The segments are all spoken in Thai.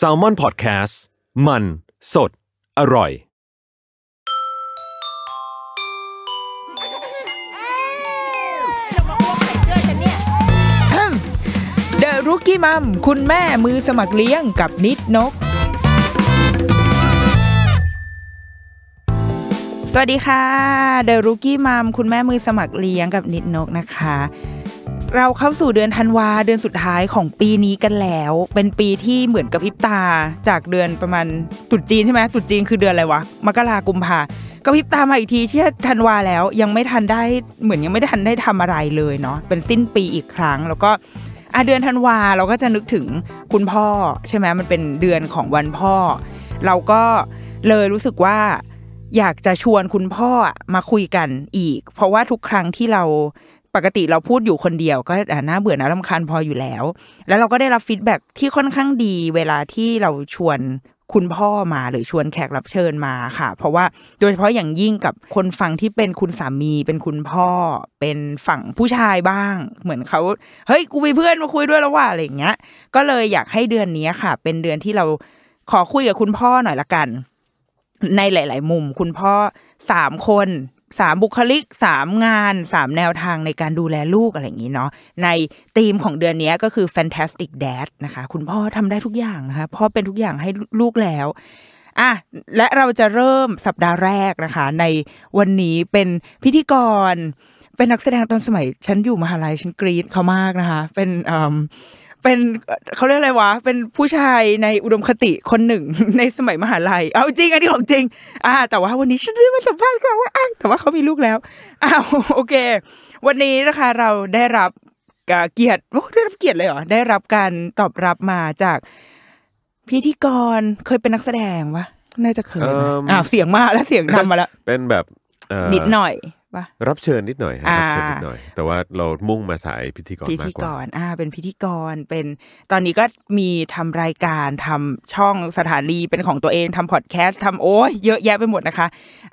s a l ม o n PODCAST มัน สด อร่อย เด e r o o กี้มัมคุณแม่มือสมัครเลี้ยงกับนิดนก สวัสดีค่ะ เด e r o o กี้มัมคุณแม่มือสมัครเลี้ยงกับนิดนกนะคะเราเข้าสู่เดือนธันวาเดือนสุดท้ายของปีนี้กันแล้ว เป็นปีที่เหมือนกับพิบตาจากเดือนประมาณตุดจีนใช่ไหมตุดจีนคือเดือนอะไรวะมกรากุมภาก็พิบตามาอีกทีเชื่อธันวาแล้วยังไม่ทันได้เหมือนยังไม่ได้ทันได้ทำอะไรเลยเนาะเป็นสิ้นปีอีกครั้ง แล้วก็อ่ะเดือนธันวา เราก็จะนึกถึงคุณพ่อ ใช่ไหมมันเป็นเดือนของวันพ่อ เราก็เลยรู้สึกว่าอยากจะชวนคุณพ่อมาคุยกันอีก เพราะว่าทุกครั้งที่เราปกติเราพูดอยู่คนเดียวก็น่าเบื่อนะรำคาญพออยู่แล้ว แล้วเราก็ได้รับฟีดแบ็ที่ค่อนข้างดี เวลาที่เราชวนคุณพ่อมาหรือชวนแขกรับเชิญมาค่ะ เพราะว่าโดยเฉพาะอย่างยิ่งกับคนฟังที่เป็นคุณสามี เป็นคุณพ่อ เป็นฝั่งผู้ชายบ้าง เหมือนเขาเฮ้ยกูมีเพื่อนมาคุยด้วยแล้วว่าอะไรอย่างเงี้ย ก็เลยอยากให้เดือนนี้ค่ะ เป็นเดือนที่เราขอคุยกับคุณพ่อหน่อยละกัน ในหลาย ๆ มุม คุณพ่อสามคนสามบุคลิกสามงานสามแนวทางในการดูแลลูกอะไรอย่างนี้เนาะในธีมของเดือนนี้ก็คือ fantastic dad นะคะ คุณพ่อทำได้ทุกอย่างนะคะพ่อเป็นทุกอย่างให้ลูกแล้วอ่ะและเราจะเริ่มสัปดาห์แรกนะคะ ในวันนี้เป็นพิธีกร เป็นนักแสดงตอนสมัย ฉันอยู่มหาลัยฉันกรีดเขามากนะคะ เป็นอ่อเป็นเขาเรียกอะไรวะเป็นผู้ชายในอุดมคติคนหนึ่งในสมัยมหาลัยเอาจริง อันนี้ของจริง อ่า แต่ว่าวันนี้ฉันได้มาสัมภาษณ์เขาว่าอ้างแต่ว่าเขามีลูกแล้วอ้าวโอเค วันนี้นะคะเราได้รับเกียรติโอ้ได้รับเกียรติเลยเหรอได้รับการตอบรับมาจากพิธีกรเคยเป็นนักแสดงวะน่าจะเคยอ่าเสียงมาแล้วเสียงทำมาแล้วเป็นแบบนิดหน่อยปะรับเชิญนิดหน่อยรับเชิญนิดหน่อย แต่ว่าเรามุ่งมาสายพิธีกรพิธีกรอ่า เป็นพิธีกรเป็นตอนนี้ก็มีทำรายการทำช่องสถานีเป็นของตัวเองทำพอดแคสต์ทำโอ้ยเยอะแยะไปหมดนะคะ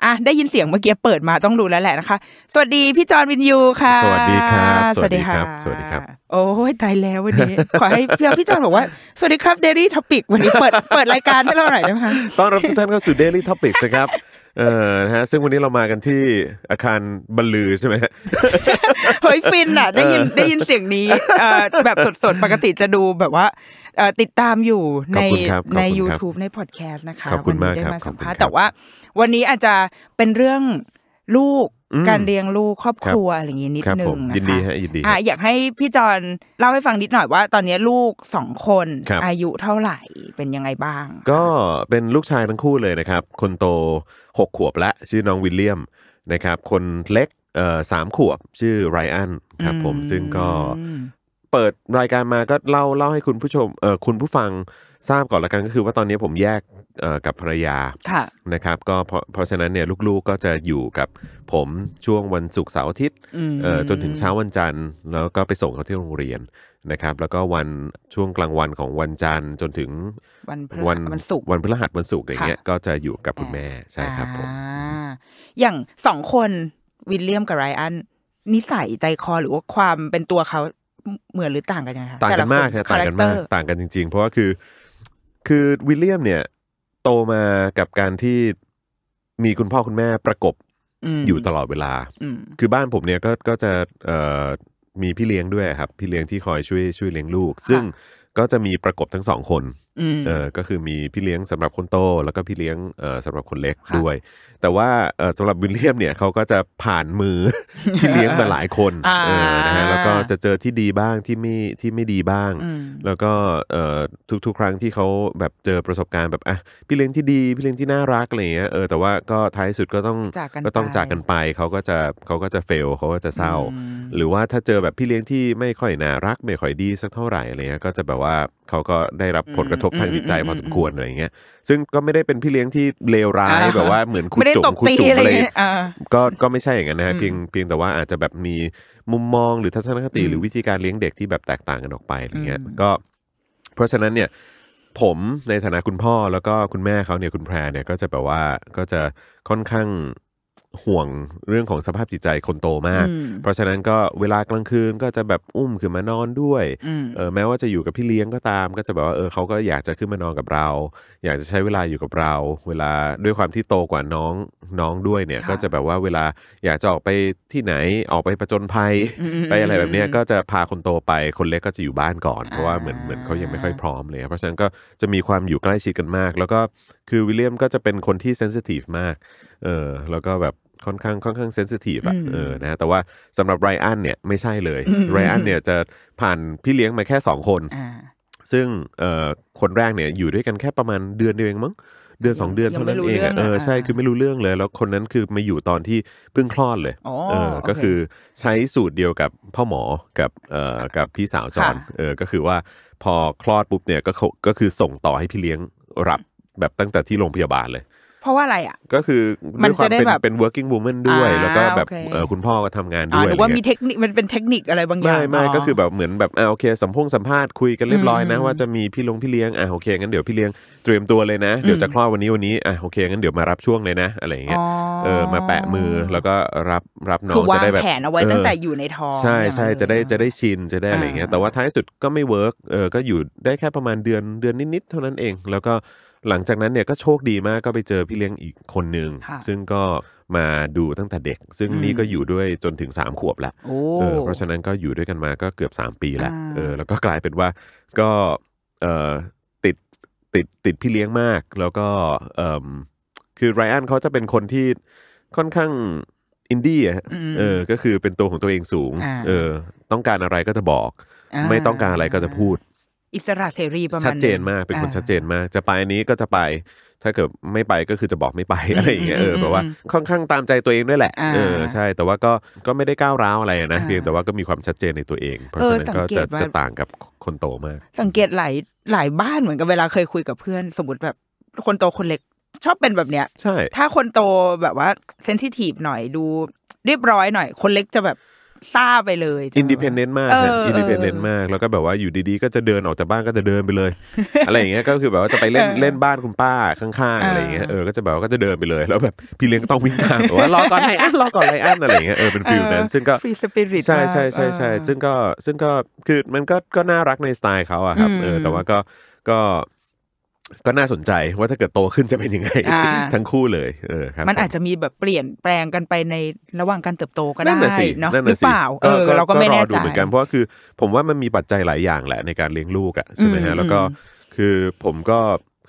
อ่ะได้ยินเสียงเมื่อกี้เปิดมาต้องรู้แล้วแหละนะคะ สวัสดีพี่จอนวินยูค่ะ สวัสดีครับ สวัสดีครับสวัสดีครับ โอ้ยตายแล้ววันนี้ขอให้พี่พี่จอนบอกว่า สวัสดีครับเดลี่ท็อปิกวันนี้เปิดเปิดรายการให้เราหน่อยได้ไหมคะต้อนรับทุกท่านเข้าสู่เดลี่ท็อปิกนะครับเออนะฮะซึ่งวันนี้เรามากันที่อาคารบรรลือใช่ไหมเฮ้ยฟินอ่ะ ได้ยินได้ยินเสียงนี้แบบสดๆ ปกติจะดูแบบว่าติดตามอยู่ในใน YouTube ในพอดแคสต์นะคะวันนี้ได้มาสัมภาษณ์แต่ว่าวันนี้อาจจะเป็นเรื่องลูก การเลี้ยงลูกครอบครัวอะไรอย่างนี้นิดนึงนะคะยินดีฮะยินดีอ่ะอยากให้พี่จอนเล่าให้ฟังนิดหน่อยว่า ตอนนี้ลูกสองคนอายุเท่าไหร่เป็นยังไงบ้าง ก็เป็นลูกชายทั้งคู่เลยนะครับ คนโตหกขวบและชื่อน้องวิลเลียมนะครับ คนเล็กเอ่อสามขวบชื่อไรอันครับผมซึ่งก็เปิดรายการมาก็เล่าเล่าให้คุณผู้ชมเออคุณผู้ฟัง ทราบก่อนละกันก็คือว่าตอนนี้ผมแยกกับภรรยาะนะครับก็เพราะเพราะฉะนั้นเนี่ยลูก ๆ ก็จะอยู่กับผมช่วงวันศุกร์เสาร์อาทิตย์จนถึงเช้าวันจันทร์ แล้วก็ไปส่งเขาที่โรงเรียนนะครับ แล้วก็วันช่วงกลางวันของวันจันทร์ จนถึงวันพฤหัสวันศุกร์วันพฤหัสวันศุกร์อย่างเงี้ย ก็จะอยู่กับคุณแม่ ใช่ครับผมออย่างสองคนวิลเลียมกับไรอันนิสัยใจคอหรือว่าความเป็นตัวเขาเหมือน หรือต่างกันยังไงคะต่างกันมากต่างกันมากต่างกันจริง ๆ เพราะว่าคือคือวิลเลียมเนี่ยโตมากับการที่มีคุณพ่อคุณแม่ประกบอยู่ตลอดเวลาคือบ้านผมเนี่ยก็ก็จะมีพี่เลี้ยงด้วยครับพี่เลี้ยงที่คอยช่วยช่วยเลี้ยงลูก ซึ่งก็จะมีประกบทั้งสองคนเออก็คือมีพี่เลี้ยงสำหรับคนโตแล้วก็พี่เลี้ยงเอ่อสำหรับคนเล็กด้วย แต่ว่าเอ่อสำหรับวิลเลียมเนี่ยเขาก็จะผ่านมือพี่เลี้ยงมาหลายคนเออนะฮะแล้วก็จะเจอที่ดีบ้างที่ไม่ที่ไม่ดีบ้าง แล้วก็เอ่อทุกๆครั้งที่เขาแบบเจอประสบการณ์แบบอ่ะพี่เลี้ยงที่ดีพี่เลี้ยงที่น่ารักอะไรเงี้ยเออแต่ว่าก็ท้ายสุดก็ต้องก็ต้องจากกันไปเขาก็จะเขาก็จะเฟลเขาก็จะเศร้า หรือว่าถ้าเจอแบบพี่เลี้ยงที่ไม่ค่อยน่ารักไม่ค่อยดีสักเท่าไหร่อะไรเงี้ยก็จะแบบว่าเขาก็ได้รับผลกระทบทางจิตใจพอสมควรอะไรเงี้ยซึ่งก็ไม่ได้เป็นพี่เลี้ยงที่เลวร้ายแบบว่าเหมือนคุณจุ๋มคุณจุ๋มอะไรก็ก็ไม่ใช่อย่างนั้นนะฮะเพียงเพียงแต่ว่าอาจจะแบบมีมุมมองหรือทัศนคติ หรือวิธีการเลี้ยงเด็กที่แบบแตกต่างกันออกไปอะไรเงี้ยก็ เพราะฉะนั้นเนี่ยผมในฐานะคุณพ่อแล้วก็คุณแม่เขาเนี่ยคุณแพรเนี่ยก็จะแบบว่าก็จะค่อนข้างห่วงเรื่องของสภาพจิตใจคนโตมาก เพราะฉะนั้นก็เวลากลางคืนก็จะแบบอุ้มขึ้นมานอนด้วยเออแม้ว่าจะอยู่กับพี่เลี้ยงก็ตามก็จะแบบว่า เออเขาก็อยากจะขึ้นมานอนกับเรา อยากจะใช้เวลาอยู่กับเรา เวลาด้วยความที่โตกว่าน้องน้องด้วยเนี่ยก็จะแบบว่าเวลาอยากจะออกไปที่ไหนออกไปประจนภัย ไปอะไรแบบนี้ก็จะพาคนโตไปคนเล็กก็จะอยู่บ้านก่อนเพราะว่าเหมือนเหมือนเขายังไม่ค่อยพร้อมเลยเพราะฉะนั้นก็จะมีความอยู่ใกล้ชิดกันมาก แล้วก็คือวิลเลียมก็จะเป็นคนที่เซนซิทีฟมากเออแล้วก็แบบค่อนข้างค่อนข้างเซนซิทีฟอะเออนะแต่ว่าสำหรับไรอันเนี่ยไม่ใช่เลยไรอันเนี่ยจะผ่านพี่เลี้ยงมาแค่สองคน ซึ่งคนแรกเนี่ยอยู่ด้วยกันแค่ประมาณเดือนเดียวเองมั้งเดือนสองเดือนเท่านั้นเองเออใช่คือไม่รู้เรื่องเลยแล้วคนนั้นคือ มาอยู่ตอนที่เพิ่งคลอดเลยเออก็คือใช้สูตรเดียวกับพ่อหมอกับเอ่อกับพี่สาวจอนเออก็คือว่าพอคลอดปุ๊บเนี่ยก็ก็คือส่งต่อให้พี่เลี้ยงรับแบบตั้งแต่ที่โรงพยาบาลเลยเพราะว่าอะไรอ่ะก็คือมันจะได้แบบเป็น working woman ด้วย แล้วก็แบบคุณพ่อก็ทำงานด้วยหรือว่ามีเทคนิคมันเป็นเทคนิคอะไรบางอย่างไม่ไม่ก็คือแบบเหมือนแบบอ่าโอเคสัมพงสัมภาษณ์คุยกันเรียบร้อยนะ ว่าจะมีพี่ลงพี่เลี้ยงอ่าโอเคงั้นเดี๋ยวพี่เลี้ยงเตรียมตัวเลยนะเดี๋ยวจะคลอดวันนี้วันนี้อ่ะโอเคงั้นเดี๋ยวมารับช่วงเลยนะ อะไรอย่างเงี้ยเออมาแปะมือแล้วก็รับรับน้องจะได้แบบแขนเอาไว้ตั้งแต่อยู่ในท้องใช่ใช่จะได้จะได้ชินจะได้อะไรเงี้ยแต่ว่าท้ายสุดก็ไม่เวิร์กเออก็อยู่ได้แค่ประมาณเดือนเดือนนิดๆเท่านั้นเอง แล้วก็หลังจากนั้นเนี่ยก็โชคดีมากก็ไปเจอพี่เลี้ยงอีกคนหนึ่งซึ่งก็มาดูตั้งแต่เด็ก ซึ่งนี่ก็อยู่ด้วยจนถึง 3 ขวบแล้วเออเพราะฉะนั้นก็อยู่ด้วยกันมาก็เกือบ 3 ปีแล้วออแล้วก็กลายเป็นว่าก็เออติดติดพี่เลี้ยงมากแล้วก็คือไรอันเขาจะเป็นคนที่ค่อนข้างอินดี้เออก็คือเป็นตัวของตัวเองสูงเออต้องการอะไรก็จะบอก ไม่ต้องการอะไรก็จะพูด อิสระเสรีประมาณชัดเจนมากเป็นคนชัดเจนมาก จะไปอันนี้ก็จะไปถ้าเกิดไม่ไปก็คือจะบอกไม่ไป อะไรอย่างเงี้ยเออแบบว่าค่อนข้างตามใจตัวเองด้วยแหละเออใช่ แต่ว่าก็ก็ไม่ได้ก้าวร้าวอะไรนะเพียงแต่ว่าก็มีความชัดเจนในตัวเอง เพราะฉะนั้นก็จะจะต่างกับคนโตมาก สังเกตหลายหลายบ้านเหมือนกับเวลาเคยคุยกับเพื่อนสมมติแบบคนโตคนเล็กชอบเป็นแบบเนี้ยใช่ถ้าคนโตแบบว่าเซนซิทีฟหน่อยดูเรียบร้อยหน่อยคนเล็กจะแบบซาไปเลยอินดิเพนเดนต์มาก อินดิเพนเดนต์มากแล้วก็แบบว่าอยู่ดีๆ ก็จะเดินออกจากบ้านก็จะเดินไปเลยอะไรอย่างเงี้ย ก็คือแบบว่าจะไปเล่นเล่นบ้านคุณป้าข้างๆอะไรอย่างเงี้ยเออก็จะแบบว่าก็จะเดินไปเลยแล้วแบบพี่เลี้ยงก็ต้องวิ่งตามบอกว่ารอก่อนไลอ้อรอก่อนไลอ้อนอะไรอย่างเงี้ยเออเป็นฟิลนั้นซึ่งก็ฟรีสปิริตใช่ใช่ใช่ใช่ซึ่งก็ซึ่งก็คือมันก็ก็น่ารักในสไตล์เขาอะครับเออ แต่ว่าก็ก็ก็น่าสนใจว่าถ้าเกิดโตขึ้นจะเป็นยังไง ทั้งคู่เลยเออครับ มันอาจจะมีแบบเปลี่ยนแปลงกันไปในระหว่างการเติบโตก็ได้เนาะหรือเปล่าเออเราก็ไม่แน่ใจเหมือนกัน เพราะคือ ผมว่ามันมีปัจจัยหลายอย่างแหละในการเลี้ยงลูกอ่ะ ใช่ไหมฮะแล้วก็คือผมก็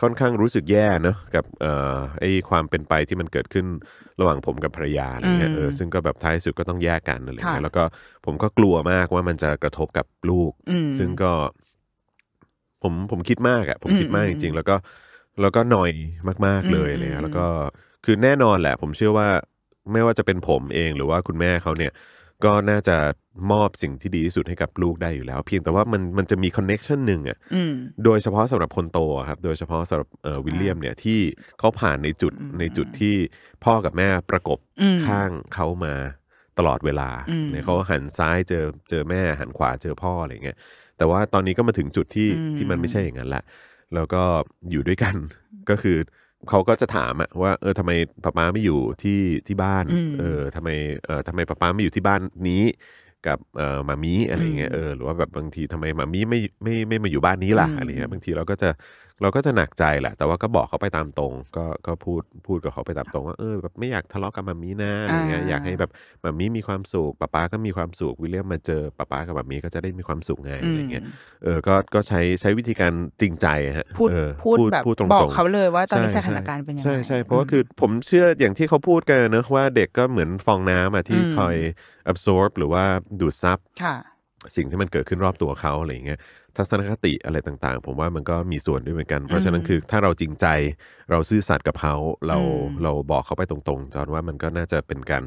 ค่อนข้างรู้สึกแย่เนาะกับเอ่อไอความเป็นไปที่มันเกิดขึ้นระหว่างผมกับภรรยาอะไรเงี้ยเออซึ่งก็แบบท้ายสุดก็ต้องแยกกันอะไรเงี้ยแล้วก็ผมก็กลัวมากว่ามันจะกระทบกับลูก ซึ่งก็ผมผมคิดมากอะผมคิดมากจริงๆ แล้วก็แล้วก็หน่อยมากๆเลยเนี่ยแล้วก็คือแน่นอนแหละ ผมเชื่อว่า ไม่ว่าจะเป็นผมเองหรือว่าคุณแม่เขาเนี่ย ก็น่าจะมอบสิ่งที่ดีที่สุดให้กับลูกได้อยู่แล้วเพียงแต่ว่ามันมันจะมีคอนเน็ชันหนึ่งอ่ะโดยเฉพาะสำหรับคนโตครับ โดยเฉพาะสำหรับวิลเลียมเนี่ย ที่เขาผ่านในจุดในจุดที่พ่อกับแม่ประกบข้างเขามาตลอดเวลาเนี่ยเขาหันซ้ายเจอเจอแม่ หันขวาเจอพ่ออะไรเงี้ยแต่ว่าตอนนี้ก็มาถึงจุดที่ที่มันไม่ใช่อย่างนั้นละ แล้วก็อยู่ด้วยกัน ก็คือเขาก็จะถามอะว่าเออทำไมป้าป้าไม่อยู่ที่ที่บ้าน เออทำไม เออทำไมป้าป้าไม่อยู่ที่บ้านนี้ กับเอ่อมามีอะไรเงี้ย เออหรือว่าแบบบางทีทำไมมามีไม่ไม่ไม่มาอยู่บ้านนี้ล่ะอะไรเงี้ยบางทีเราก็จะเราก็จะหนักใจแหละ แต่ว่าก็บอกเขาไปตามตรง ก็ ก็พูด พูดกับเขาไปตามตรงว่า เออแบบไม่อยากทะเลาะกับมัมมี่นะอะไรเงี้ยอยากให้แบบมัมมี่มีความสุขป๊าป๊าก็มีความสุข วิลเลียมมาเจอป๊าป๊ากับมัมมี่ก็จะได้มีความสุขไง อะไรเงี้ย เออ ก็ ก็ใช้ ใช้วิธีการจริงใจฮะพูดพูดแบบบอกเขาเลยว่า ตอนนี้สถานการณ์เป็นยังไง ใช่ใช่เพราะว่าคือ ผมเชื่ออย่างที่เขาพูดกันนะว่าเด็กก็เหมือนฟองน้ำอะที่คอย absorb หรือว่าดูดซับสิ่งที่มันเกิดขึ้นรอบตัวเขาอะไรอย่างเงี้ยทัศนคติอะไรต่างๆ ผมว่ามันก็มีส่วนด้วยเหมือนกัน เพราะฉะนั้นคือถ้าเราจริงใจเราซื่อสัตย์กับเขาเราเราบอกเขาไปตรงๆจอนว่ามันก็น่าจะเป็นการ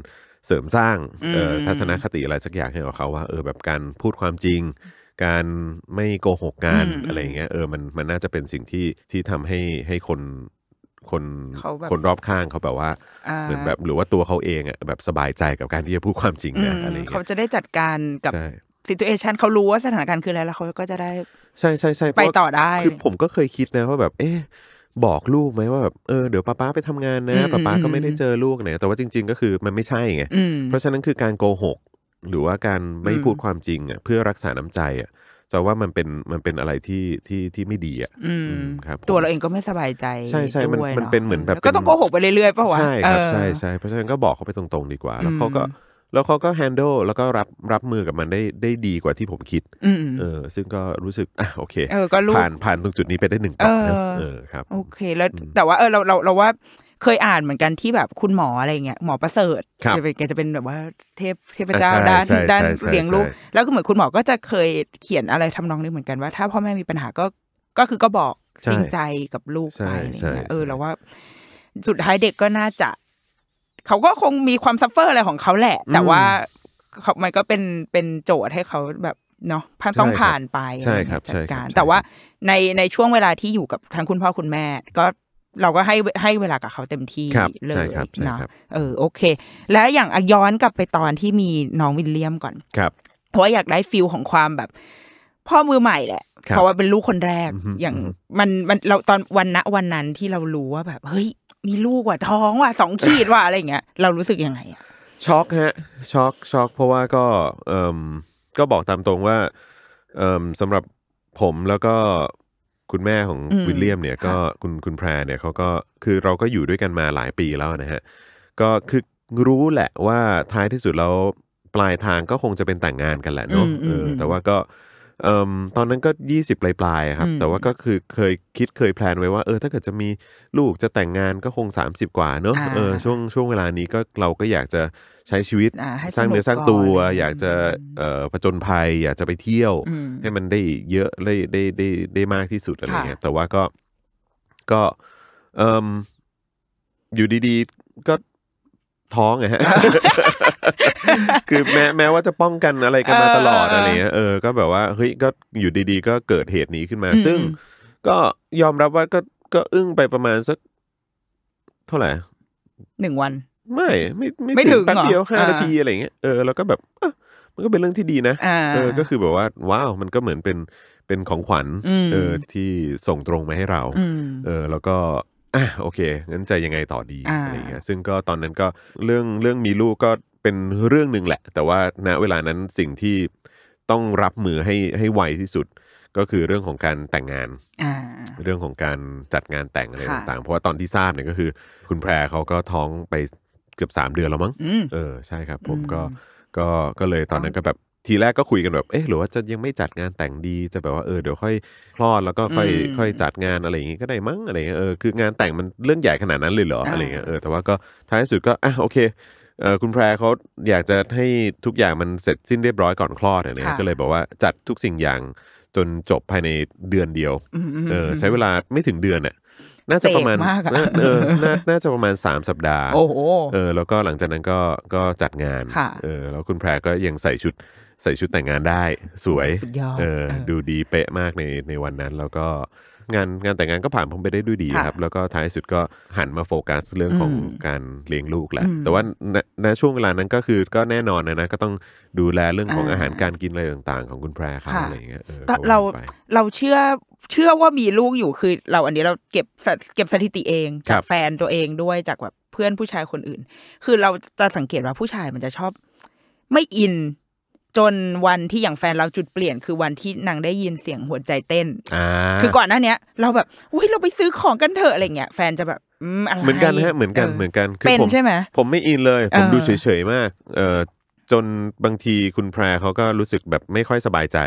เสริมสร้างทัศนคติอะไรสักอย่างให้กับเขาว่าเออแบบการพูดความจริง การไม่โกหกกันอะไรอย่างเงี้ยเออมันมันน่าจะเป็นสิ่งที่ที่ทำให้ให้คนคนคนรอบข้างเขาแบบว่าเหมือนแบบหรือว่าตัวเขาเองอ่ะแบบสบายใจกับการที่จะพูดความจริงนะอะไรเงี้ยเขาจะได้จัดการกับสิทูเอชันเขารู้ว่าสถานการณ์คืออะไรแล้วเขาก็จะได้ ใช่ใช่ใช่ไปต่อได้ คือผมก็เคยคิดนะว่าแบบ เอ๊ะบอกลูกไหมว่าแบบเออเดี๋ยวป้าป้าไปทำงานนะป้าป้าก็ไม่ได้เจอลูกเนี่ยแต่ว่าจริงๆก็คือมันไม่ใช่ไง เพราะฉะนั้นคือการโกหก หรือว่าการไม่พูดความจริงอ่ะเพื่อรักษาน้ำใจอ่ะจะว่ามันเป็นมันเป็นอะไรที่ที่ที่ไม่ดีอ่ะครับตัวเราเองก็ไม่สบายใจใช่ใช่มันมันเป็นเหมือนแบบก็ต้องโกหกไปเรื่อยๆป่าวะใช่ครับใช่ใช่เพราะฉะนั้นก็บอกเขาไปตรงๆ ดีกว่าแล้วเขาก็แล้วเขาก็แฮนด์ลแล้วก็รับรับมือกับมันได้ได้ดีกว่าที่ผมคิดอเออ ซึ่งก็รู้สึกอ่ะโอเคเออผ่านผ่านตรงจุดนี้ไปได้หนึ่งต่อนเออครับโอเค แล้วแต่ว่า เออเราเราเราว่าเคยอ่านเหมือนกันที่แบบคุณหมออะไรเงี้ยหมอประเสริฐจะเป็นแกจะเป็นแบบว่า เทพเทพเจ้าด้านด้านเลี้ยงลูกแล้วก็เหมือนคุณหมอก็จะเคยเขียนอะไรทำนองนี้เหมือนกันว่าถ้าพ่อแม่มีปัญหาก็ก็คือก็บอกจริงใจกับลูกไป เออเราว่าสุดท้ายเด็กก็น่าจะเขาก็คงมีความซัฟเฟอร์อะไรของเขาแหละ แต่ว่าเขามันก็เป็นเป็นโจทย์ให้เขาแบบเนาะพัต้องผ่านไปใช่ครับจัดการแต่ว่าในในช่วงเวลาที่อยู่กับทั้งคุณพ่อคุณแม่ ก็เราก็ให้ให้เวลากับเขาเต็มที่เลยนะเออโอเค แล้วอย่างย้อนกลับไปตอนที่มีน้องวินเลียมก่อนครับ เพราะอยากได้ฟิลของความแบบ พ่อมือใหม่แหละเพราะว่าเป็นลูกคนแรกอย่างมันมันเราตอนวันณวันนั้นที่เรารู้ว่าแบบเฮ้ยมีลูกว่ะท้องว่ะสองขีดว่ะอะไรเงี้ยเรารู้สึกยังไงอะช็อกฮะช็อกช็อก เพราะว่าก็เอ่อก็บอกตามตรงว่าเอ่อสำหรับผมแล้วก็คุณแม่ของวิลเลียมเนี่ยก็คุณคุณแพรเนี่ยเขาก็คือเราก็อยู่ด้วยกันมาหลายปีแล้วนะฮะก็คือรู้แหละว่าท้ายที่สุดแล้วปลายทางก็คงจะเป็นแต่งงานกันแหละเนาะแต่ว่าก็ออตอนนั้นก็ 20 ปลายปลายครับ แต่ว่าก็คือเคยคิดเคยแพลนไว้ว่า เออ ถ้าเกิดจะมีลูกจะแต่งงานก็คง 30 กว่า เนอะเออช่วงช่วงเวลานี้ก็เราก็อยากจะใช้ชีวิต สร้างเนื้อสร้างตัว อยากจะปอะอผจนภัย อยากจะไปเที่ยว ให้มันได้เยอะได้ได้ได้ได้มากที่สุดอะไรเงี้ยแต่ว่าก็ก็อออยู่ดี ๆก็ท้องไงฮะ คือแม้ แม้ว่าจะป้องกันอะไรกันมาตลอดอะไรเงี้ยเออ ก็แบบว่า เฮ้ย ก็อยู่ดีๆ ก็เกิดเหตุนี้ขึ้นมา ซึ่งก็ยอมรับว่าก็ก็อึ้งไปประมาณสัก เท่าไหร่หนึ่งวัน ไม่ ไม่ ไม่ถึงแป๊บเดียวห้านาทีอะไรเงี้ย เออ แล้วก็แบบ มันก็เป็นเรื่องที่ดีนะ เออ ก็คือแบบว่า ว้าว มันก็เหมือนเป็นเป็นของขวัญ เออ ที่ส่งตรงมาให้เรา เออ แล้วก็อ่ะโอเคงั้นจะยังไงต่อดีอะไรเงี้ยซึ่งก็ตอนนั้นก็เรื่องเรื่องมีลูกก็เป็นเรื่องหนึ่งแหละ แต่ว่าณเวลานั้นสิ่งที่ต้องรับมือให้ให้ไวที่สุด ก็คือเรื่องของการแต่งงาน เรื่องของการจัดงานแต่งอะไรต่างๆเพราะว่าตอนที่ทราบเนี่ยก็คือ คุณแพรเขาก็ท้องไปเกือบสามเดือนแล้วมั้งเออใช่ครับ ผมก็ก็ก็เลยตอนนั้นก็แบบทีแรกก็คุยกันแบบเอ๊ะหรือว่าจะยังไม่จัดงานแต่งดีจะแบบว่าเออเดี๋ยวค่อยคลอดแล้วก็ค่อยค่อยจัดงานอะไรอย่างงี้ก็ได้มั้งอะไรเงี้ยเออคือ งานแต่งมันเรื่องใหญ่ขนาดนั้นเลยเหรออะไรเงี้ยเออแต่ว่าก็ท้ายสุดก็อ่ะโอเคเออคุณแพรเขาอยากจะให้ทุกอย่างมันเสร็จสิ้นเรียบร้อยก่อนคลอดอะไรเงี้ยก็เลยบอกว่าจัดทุกสิ่งอย่างจนจบภายในเดือนเดียวเออใช้เวลาไม่ถึงเดือนอ่ะน่าจะประมาณเออน่าจะประมาณ 3 สัปดาห์ โอ้โหเออแล้วก็หลังจากนั้นก็ก็จัดงานเออแล้วคุณแพรก็ยังใส่ชุดใส่ชุดแต่งงานได้สวยสุดยอดเออดูดีเป๊ะมากในในวันนั้น แล้วก็งานงานแต่งงานก็ผ่านพ้นไปได้ด้วยดีครับ แล้วก็ท้ายสุดก็หันมาโฟกัสเรื่องของการเลี้ยงลูกแหละแต่ว่าณช่วงเวลานั้นก็คือก็แน่นอนนะนะก็ต้องดูแลเรื่องของอาหารการกินอะไรต่าง ๆ ของคุณแพรครับอะไรอย่างเงี้ยเราเราเชื่อเชื่อว่ามีลูกอยู่คือ เราอันนี้เราเก็บเก็บสถิติเอง จากแฟนตัวเองด้วยจากแบบเพื่อนผู้ชายคนอื่น คือเราจะสังเกตว่าผู้ชายมันจะชอบไม่อินจนวันที่อย่างแฟนเราจุดเปลี่ยนคือวันที่นางได้ยินเสียงหัวใจเต้นคือก่อนหน้าเนี้ย เราแบบอุ้ยเราไปซื้อของกันเถอะอะไรเงี้ย แฟนจะแบบเหมือนกันฮะ เหมือนกัน เหมือนกัน เป็นใช่ไหม ผมไม่อินเลย ผมดูเฉยๆมาก เออจนบางทีคุณแพรเขาก็รู้สึกแบบไม่ค่อยสบายใจ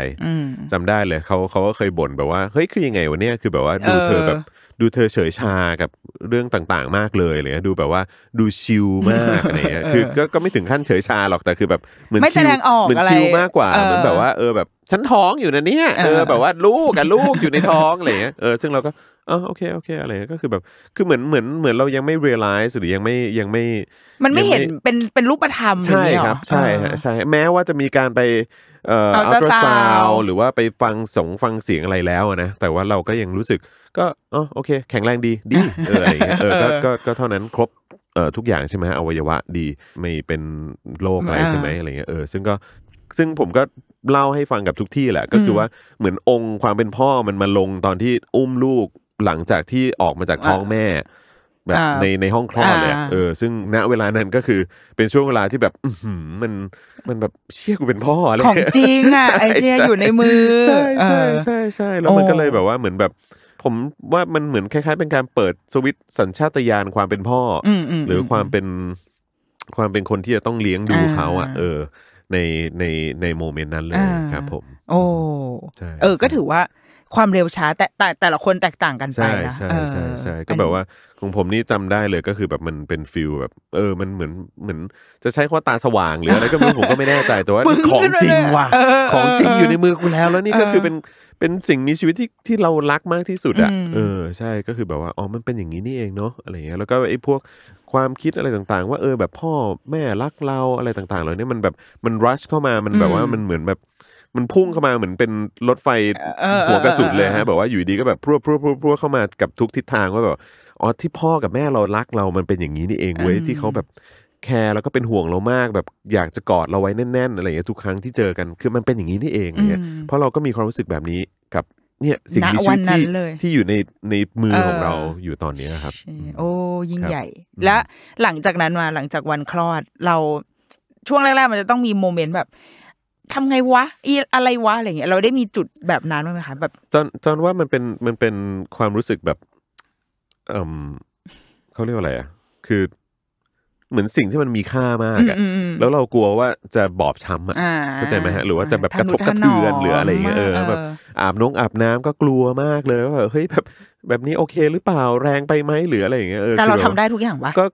จำได้เลยเขาเขาก็เคยบ่นแบบว่า เฮ้ยคือยังไงวะเนี่ยคือแบบว่าดูเธอแบบดูเธอเฉยชากับเรื่องต่างๆมากเลยอะไรเลยดูแบบว่าดูชิลมากอะไรเงี้ยคือก็ก็ไม่ถึงขั้นเฉยชาหรอกแต่คือแบบเหมือนไม่แสชิลดงออกเหมือนชิลมากกว่าเหมือนแบบว่า เออแบบฉันท้องอยู่นะเนี่ยเออแบบว่าลูกกับลูก อยู่ในท้องอะไรเงี้ยเออซึ่งเราก็อ๋อโอเคโอเคอะไรก็คือแบบคือเหมือนเหมือนเหมือนเรายังไม่ realize หรือยังไม่ยังไม่ มันไม่เห็นเป็นเป็นรูปธรรมใช่ครับใช่ฮะใช่แม้ว่าจะมีการไปเอ่ออัลตราซาวหรือว่าไปฟังสงฟังเสียงอะไรแล้วนะ แต่ว่าเราก็ยังรู้สึก ก็อ๋อโอเคแข็งแรงดีดีเอออะไรเงี้ยเออก็ก็เท่านั้นครบเอ่อทุกอย่างใช่ไหมอวัยวะดีไม่เป็นโรคอะไรใช่ไหมอะไรเงี้ยเออซึ่งก็ซึ่งผมก็เล่าให้ฟังกับทุกที่แหละ ก็คือว่าเหมือนองค์ความเป็นพ่อมันมาลงตอนที่อุ้มลูกหลังจากที่ออกมาจากท้องแม่แบบในในห้องคลอดเลยเออ ซึ่งณเวลานั้นก็คือเป็นช่วงเวลาที่แบบมันมันแบบเชี่ยกูเป็นพ่ออะไรของจริงอ่ะไอเชี่ยอยู่ในมือ ใช่ใช่ใช่ใช่ แล้วมันก็เลยแบบว่าเหมือนแบบผมว่ามันเหมือนคล้ายๆ เป็นการเปิดสวิตสัญชาตญาณความเป็นพ่อ หรือความเป็นความเป็นคนที่จะต้องเลี้ยงดูเขาอ่ะ เออในในในโมเมนต์นั้นเลยครับ ผม โอ้ เออ ก็ถือว่าความเร็วช้าแต่แต่แต่ละคนแตกต่างกันไปใช่นะใช่ใช่ใช่ก็แบบว่าของผมนี่จำได้เลยก็คือแบบมันเป็นฟิลแบบ เออมันเหมือนเหมือนจะใช้ว่าตาสว่างหรืออะไรก็ไม่รู้ผมก็ไม่แน่ใจแต่ว่าของจริงว่ะของจริงอยู่ในมือกูแล้ว แล้วนี่ก็คือเป็นเป็นสิ่งมีชีวิตที่ที่เรารักมากที่สุดอ่ะเออใช่ก็คือแบบว่าอ๋อมันเป็นอย่างนี้นี่เองเนาะอะไรเงี้ยแล้วก็ไอ้พวกความคิดอะไรต่างๆ ว่า เออแบบพ่อแม่รักเราอะไรต่างๆเหล่านี้มันแบบมันรัชเข้ามามันแบบว่ามันเหมือนแบบมันพุ่งเข้ามาเหมือนเป็นรถไฟหัวกระสุนเลยฮะแบบว่าอยู่ดีก็แบบพรวดพรวดพรวดพรวดเข้ามากับทุกทิศทางว่าแบบอ๋อที่พ่อกับแม่เรารักเรามันเป็นอย่างนี้นี่เองเว้ยที่เขาแบบแคร์แล้วก็เป็นห่วงเรามากแบบอยากจะกอดเราไว้แน่นๆ อะไรอย่างเงี้ยทุกครั้งที่เจอกันคือมันเป็นอย่างนี้นี่เองเนี่ย เพราะเราก็มีความรู้สึกแบบนี้กับเนี่ยสิ่งมีชีวิตที่ที่อยู่ในในมือของเราอยู่ตอนนี้ครับโอ้ยิ่งใหญ่ และหลังจากนั้นมาหลังจากวันคลอดเราช่วงแรก ๆ มันจะต้องมีโมเมนต์แบบทำไงวะอีอะไรวะอะไรเงี้ยเราได้มีจุดแบบนั้นไหมคะแบบจอนจอนว่ามันเป็นมันเป็นความรู้สึกแบบ เอเขาเรียกว่าอะไรอ่ะคือ เหมือนสิ่งที่มันมีค่ามากอะแล้วเรากลัวว่าจะบอบช้ำอะเข้าใจไหมฮะหรือว่าจะแบบกระทบกระเทือนหรืออะไรเงี้ยเออ แบบอาบน้องอาบน้ำก็กลัวมากเลยว่าเฮ้ยแบบ แบบนี้โอเคหรือเปล่าแรงไปไหมหรืออะไรอย่างเงี้ยเออแต่เราทำได้ทุกอย่างวะก็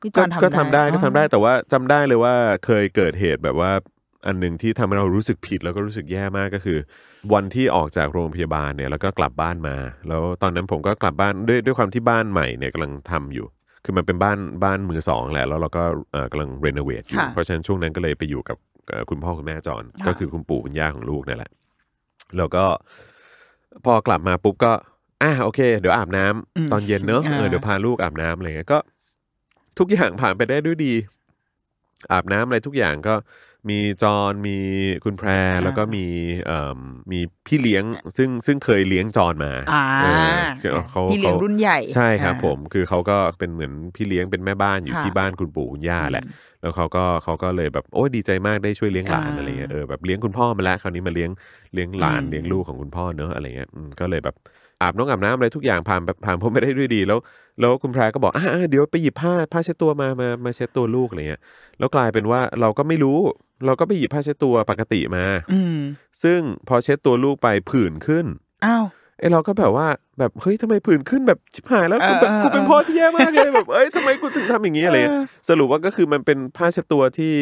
ก็ทำได้ก็ทำได้แต่ว่าจำได้เลยว่า เคยเกิดเหตุแบบว่าอันหนึ่งที่ทำให้เรารู้สึกผิดแล้วก็รู้สึกแย่มากก็คือ วันที่ออกจากโรงพยาบาลเนี่ยแล้วก็กลับบ้านมา แล้วตอนนั้นผมก็กลับบ้านด้วยด้วยความที่บ้านใหม่เนี่ยกำลังทำอยู่คือมันเป็นบ้านบ้านมือสองแหละ แล้วเราก็กำลังรีโนเวทอยู่เพราะฉะนั้นช่วงนั้นก็เลยไปอยู่กับคุณพ่อคุณแม่จอนก็คือคุณปู่คุณย่าของลูกนี่แหละแล้วก็พอกลับมาปุ๊บก็อ่ะโอเค เดี๋ยวอาบน้ำตอนเย็นเนอะเดี๋ยวพาลูกอาบน้ำอะไรเงี้ยก็ ทุกอย่างผ่านไปได้ด้วยดี อาบน้ำอะไรทุกอย่างก็มีจอนมีคุณแพรแล้วก็มีมีพี่เลี้ยง ซึ่งซึ่งเคยเลี้ยงจอนมาอ่าเขาพี่เลี้ยงรุ่นใหญ่ ใช่ครับผมคือเขาก็เป็นเหมือนพี่เลี้ยงเป็นแม่บ้านอยู่ที่บ้านคุณปู่คุณย่าแหละ แล้วเขาก็เขาก็เลยแบบโอ้ดีใจมากได้ช่วยเลี้ยงหลานอะไรเงี้ยเออแบบเลี้ยงคุณพ่อมาแล้วคราวนี้มาเลี้ยงเลี้ยงหลานเลี้ยงลูกของคุณพ่อเนอะอะไรเงี้ยก็เลยแบบอาบน้องอาบน้ำอะไรทุกอย่างผ่านผ่านพ้นไปได้ด้วยดีแล้วแล้วคุณแพรก็บอกอ่าเดี๋ยวไปหยิบผ้าผ้าเช็ดตัวมา มามาเช็ดตัวลูกอะไรเงี้ย แล้วกลายเป็นว่าเราก็ไม่รู้ เราก็ไปหยิบผ้าเช็ดตัวปกติมา อืซึ่งพอเช็ดตัวลูกไปผื่นขึ้นอ้าวไอเราก็แบบว่าแบบเฮ้ยทำไมผื่นขึ้นแบบชิบหายแล้วกูแบบกูเป็นพ่อที่แย่มากเลยแบบเอ้ยทำไมกูถึงทำอย่างนี้อะไรสรุปว่าก็คือมันเป็นผ้าเช็ดตัวที่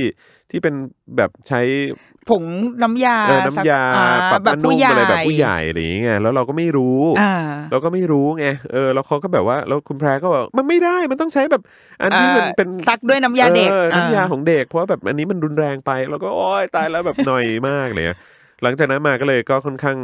ที่เป็นแบบใช้ผงน้ำยาน้ำยาปรับนุ่มอะไรแบบผู้ใหญ่อะไรอย่างเงี้ยแล้วเราก็ไม่รู้เราก็ไม่รู้ไงเออแล้วเขาก็แบบว่าแล้วคุณแพรก็บอกมันไม่ได้มันต้องใช้แบบอันที่มันเป็นซักด้วยน้ำยาเด็กน้ำยาของเด็กเพราะแบบอันนี้มันรุนแรงไป แล้วก็โอ้ยตายแล้วแบบหน่อยมากเลย หลังจากนั้นมาก็เลยก็ค่อนข้าง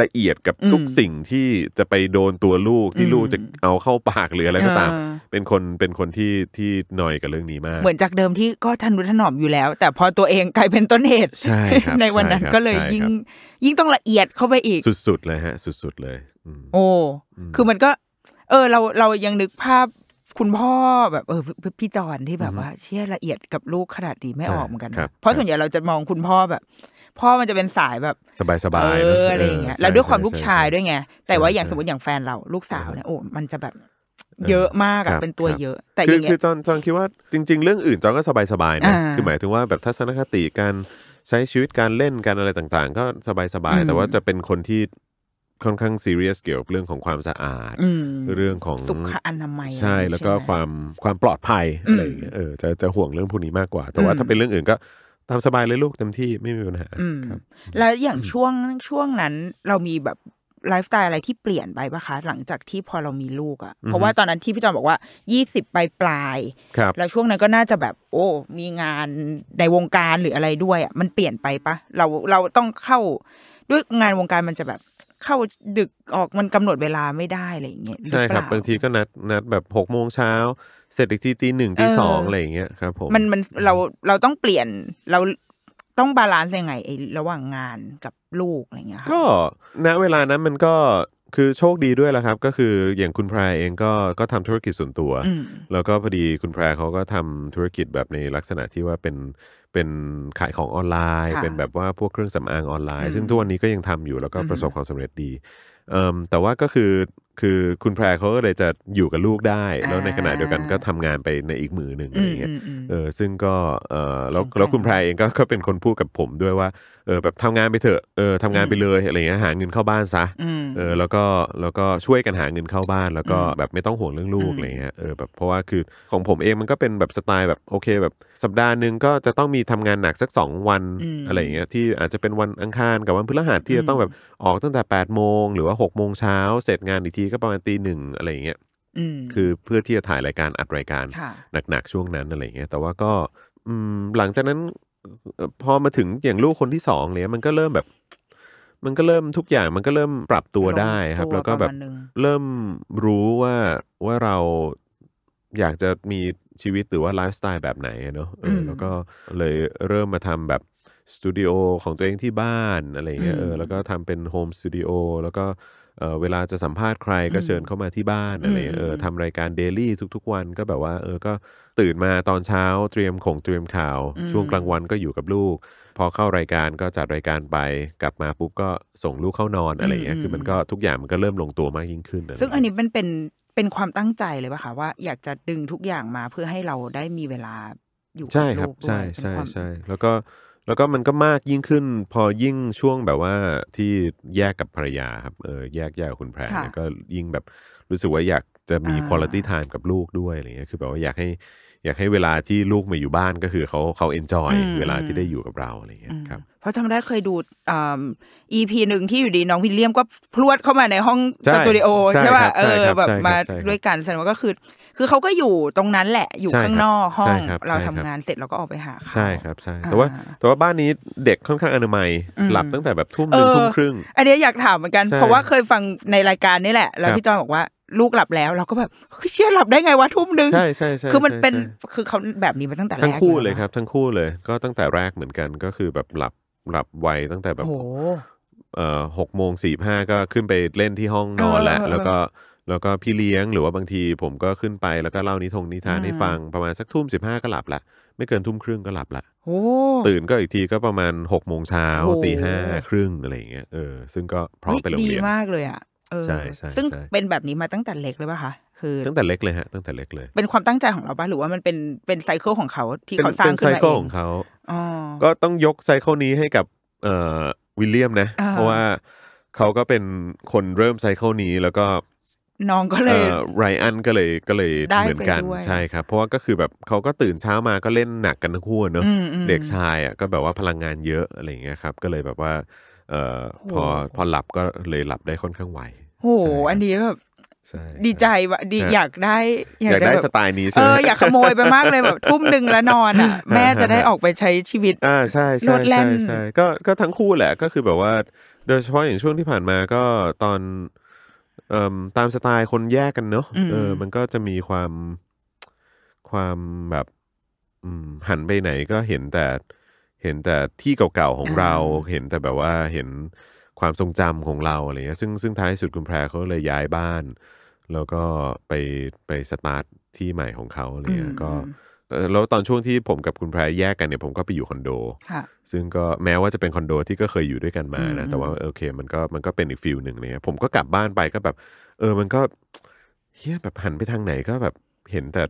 ละเอียดกับทุกสิ่งที่จะไปโดนตัวลูกที่ลูกจะเอาเข้าปากหรืออะไรก็ตาม เป็นคนเป็นคนที่ที่หน่อยกับเรื่องนี้มาก เหมือนจากเดิมที่ก็ทันรุถนอมอยู่แล้ว แต่พอตัวเอง กลายเป็นต้นเหตุใในวันนั้นก็เลยยิ่งยิ่งต้องละเอียดเข้าไปอีก สุดๆเลยฮะสุดๆเลยโอ้คือมันก็ เออเราเรายังนึกภาพคุณพ่อแบบเออพี่จอนที่แบบว่า เชี่ยละเอียดกับลูกขนาดดีไม่ออกเหมือนกันเพราะส่วนใหญ่เราจะมองคุณพ่อแบบพ่อมันจะเป็นสายแบบสบายๆเอออะไรอย่างเงี้ยแล้วด้วยความลูกชายด้วยไงแต่ว่าอย่างสมมติอย่างแฟนเรา ลูกสาวเนี่ยโอ้มันจะแบบเยอะมากอะเป็นตัวเยอะ แต่คือคือจอนจอนคิดว่าจริง ๆ เรื่องอื่นจอนก็สบายๆนะคือหมายถึงว่าแบบทัศนคติการใช้ชีวิตการเล่นการอะไรต่าง ๆ ก็สบายๆแต่ว่าจะเป็นคนที่ค่อนข้างซีเรียสเกี่ยวกับเรื่องของความสะอาดเรื่องของสุขอนามัยใช่แล้วก็ความความปลอดภัยอะไรอย่างเงี้ยเออจะจะห่วงเรื่องพวกนี้มากกว่า แต่ว่าถ้าเป็นเรื่องอื่นก็ทำสบายเลยลูกเต็มที่ไม่มีปัญหา ครับ แล้วอย่างช่วงช่วงนั้นเรามีแบบไลฟ์สไตล์อะไรที่เปลี่ยนไปปะคะ หลังจากที่พอเรามีลูกอะ่ะ เพราะว่าตอนนั้นที่พี่จอมบอกว่า 20ไปปลายแล้วช่วงนั้นก็น่าจะแบบ โอ้มีงานในวงการหรืออะไรด้วยอะ่ะมันเปลี่ยนไปปะเราเราต้องเข้าด้วยงานวงการมันจะแบบเข้าดึกออกมันกำหนดเวลาไม่ได้อะไรอย่างเงี้ยใช่ครับบางทีก็นัดนัดแบบหกโมงเช้าเสร็จอีกทีตีหนึ่งตีสองอะไรอย่างเงี้ยครับ ผมมันมันเราเราต้องเปลี่ยนเราต้องบาลานซ์ยังไงไอระหว่างงานกับลูกอะไรเงี้ยก็ณเวลานั้นมันก็คือโชคดีด้วยแหละครับ ก็คืออย่างคุณแพรเองก็ก็ทำธุรกิจส่วนตัว แล้วก็พอดีคุณแพรเขาก็ทำธุรกิจแบบในลักษณะที่ว่าเป็นเป็นขายของออนไลน์เป็นแบบว่าพวกเครื่องสำอางออนไลน์ ซึ่งทุกวันนี้ก็ยังทำอยู่แล้วก็ประสบความสำเร็จดีแต่ว่าก็คือคือคุณแพรเขาก็เลยจะอยู่กับลูกได้แล้วในขณะเดียวกันก็ทำงานไปในอีกมือหนึ่งอะไรเงี้ย เออซึ่งก็เออแล้วแล้วคุณแพรเองก็ก็เป็นคนพูดกับผมด้วยว่าเออแบบทำงานไปเถอะเออทำงานไปเลยอะไรเงี้ยหาเงินเข้าบ้านซะเออแล้วก็แล้วก็ช่วยกันหาเงินเข้าบ้านแล้วก็แบบไม่ต้องห่วงเรื่องลูกอะไรเงี้ยเออแบบเพราะว่าคือของผมเองมันก็เป็นแบบสไตล์แบบโอเคแบบสัปดาห์หนึ่งก็จะต้องมีทำงานหนักสัก 2 วันอะไรเงี้ยที่อาจจะเป็นวันอังคารกับวันพฤหัสที่จะต้องแบบออกตั้งแต่8ปดโมงหรือว่า6กโมงเช้าเสร็จงานอีกทีก็ประมาณตีหนึ่งอะไรอย่างเงี้ยคือเพื่อที่จะถ่ายรายการ อัดรายการหนักๆช่วงนั้นอะไรเงี้ย แต่ว่าก็หลังจากนั้น พอมาถึงอย่างลูกคนที่สองเนียมันก็เริ่มแบบ มันก็เริ่มทุกอย่างมันก็เริ่มปรับตัวได้ครับ แล้วก็แบบเริ่มรู้ว่าว่าเราอยากจะมีชีวิตหรือว่าไลฟ์สไตล์แบบไหนเนอะแล้วก็เลยเริ่มมาทำแบบสตูดิโอของตัวเองที่บ้านอะไรเงี้ยเออแล้วก็ทำเป็นโฮมสตูดิโอแล้วก็เเวลาจะสัมภาษณ์ใครก็เชิญเข้ามาที่บ้านอะไรเออทำรายการเดลี่ทุกๆ วันก็แบบว่า เออก็ตื่นมาตอนเช้าเตรียมของเตรียมข่าว ช่วงกลางวันก็อยู่กับลูก พอเข้ารายการก็จัดรายการไป กลับมาปุ๊บก็ส่งลูกเข้านอนอะไรเงี้ยคือมันก็ทุกอย่างมันก็เริ่มลงตัวมากยิ่งขึ้น ซึ่งอันนี้มันเป็นเป็นความตั้งใจเลยป่ะคะว่าอยากจะดึงทุกอย่างมาเพื่อให้เราได้มีเวลา อยู่กับลูกใช่ครับใช่ใช่ใช่แล้วก็แล้วก็มันก็มากยิ่งขึ้นพอยิ่งช่วงแบบว่าที่แยกกับภรรยาครับเออแยกแยกกับคุณแพร่ก็ยิ่งแบบ รู้สึกว่าอยากจะมีคุณภาพไทม์กับลูกด้วยอะไรเงี้ย คือแบบว่าอยากให้อยากให้เวลาที่ลูกมาอยู่บ้านก็คือเขาเขาเอนจอยเวลาที่ได้อยู่กับเราอะไรเงี้ยครับ เพราะจำได้เคยดูอีพีหนึ่งที่อยู่ดีน้องวิลเลียมก็พรวดเข้ามาในห้องสตูดิโอใช่ป่ะเออแบบมาด้วยกันแสดงว่าก็คือ คือเขาก็อยู่ตรงนั้นแหละ อยู่ข้างนอกห้องเราทำงานเสร็จเราก็ออกไปหาเขาใช่ครับใช่ แต่ว่าแต่ว่าบ้านนี้เด็กค่อนข้างอนามัยหลับตั้งแต่แบบทุ่มหนึ่งทุ่มครึ่งอันนี้อยากถามเหมือนกัน เพราะว่าเคยฟังในรายการนี่แหละแล้วพี่จอนบอกว่าลูกหลับแล้วเราก็แบบเชื่อหลับได้ไงวะทุ่มนึงใช่ใช่ใช่คือมันเป็นคือเขาแบบนี้มาตั้งแต่แรกทั้งคู่เลยครับ ทั้งคู่เลยก็ตั้งแต่แรกเหมือนกันก็คือแบบหลับหลับไวตั้งแต่แบบเอ่อหกโมงสี่ห้าก็ขึ้นไปเล่นที่ห้องนอนแล้วแล้วก็แล้วก็พี่เลี้ยงหรือว่าบางทีผมก็ขึ้นไป แล้วก็เล่านิทงนิทานให้ฟังประมาณสักทุ่มสิบห้าก็หลับละไม่เกินทุ่มครึ่งก็หลับละตื่นก็อีกทีก็ประมาณหกโมงเช้าตีห้าครึ่งอะไรอย่างเงี้ยเออซึ่งก็พร้อมไปโรงเรียนดีมากเลยอ่ะใช่ใช่ซึ่งเป็นแบบนี้มาตั้งแต่เล็กเลยป่ะคะคือตั้งแต่เล็กเลยฮะตั้งแต่เล็กเลย เป็นความตั้งใจของเราป่ะหรือว่ามันเป็นเป็นไซเคิลของเขา ที่เขาสร้างขึ้นมาเองเป็นไซเคิลของเขาอก็ต้องยกไซเคิลนี้ให้กับ เอ่อวิลเลียมนะ เพราะว่าเขาก็เป็นคนเริ่มไซเคิลนี้แล้วก็ น้องก็เลยไรอันก็เลยก็เลยเหมือนกันใช่ครับ เพราะว่าก็คือแบบเขาก็ตื่นเช้ามาก็เล่นหนักกันทั้งคู่เนอะเด็กชายอ่ะก็แบบว่าพลังงานเยอะอะไรอย่างเงี้ยครับ ก็เลยแบบว่าเอ่อพอพอหลับก็เลยหลับได้ค่อนข้างไวโหอันนี้แบบดีใจว่ะดีอยากได้อยากได้สไตล์นี้เอออยากขโมยไปมากเลยแบบทุ่มหนึ่งแล้วนอนอ่ะแม่จะได้ออกไปใช้ชีวิตอ่าใช่ใช่ใช่ใช่ก็ก็ทั้งคู่แหละก็คือแบบว่าโดยเฉพาะอย่างช่วงที่ผ่านมาก็ตอนเอ่อตามสไตล์คนแยกกันเนาะเออมันก็จะมีความความแบบหันไปไหนก็เห็นแต่เห็นแต่ที่เก่าๆของเรา เห็นแต่แบบว่าเห็นความทรงจำของเราอะไรเงี้ย ซึ่งซึ่งท้ายสุดคุณแพรเขาเลยย้ายบ้าน แล้วก็ไปไปสตาร์ทที่ใหม่ของเขาอะไรเงี้ย ก็แล้วตอนช่วงที่ผมกับคุณแพรแยกกันเนี่ยผมก็ไปอยู่คอนโด ซึ่งก็แม้ว่าจะเป็นคอนโดที่ก็เคยอยู่ด้วยกันมานะ แต่ว่าโอเค มันก็มันก็เป็นอีกฟิลหนึ่งเลยผมก็กลับบ้านไปก็แบบ เออมันก็เฮียแบบหันไปทางไหนก็แบบเห็นแต่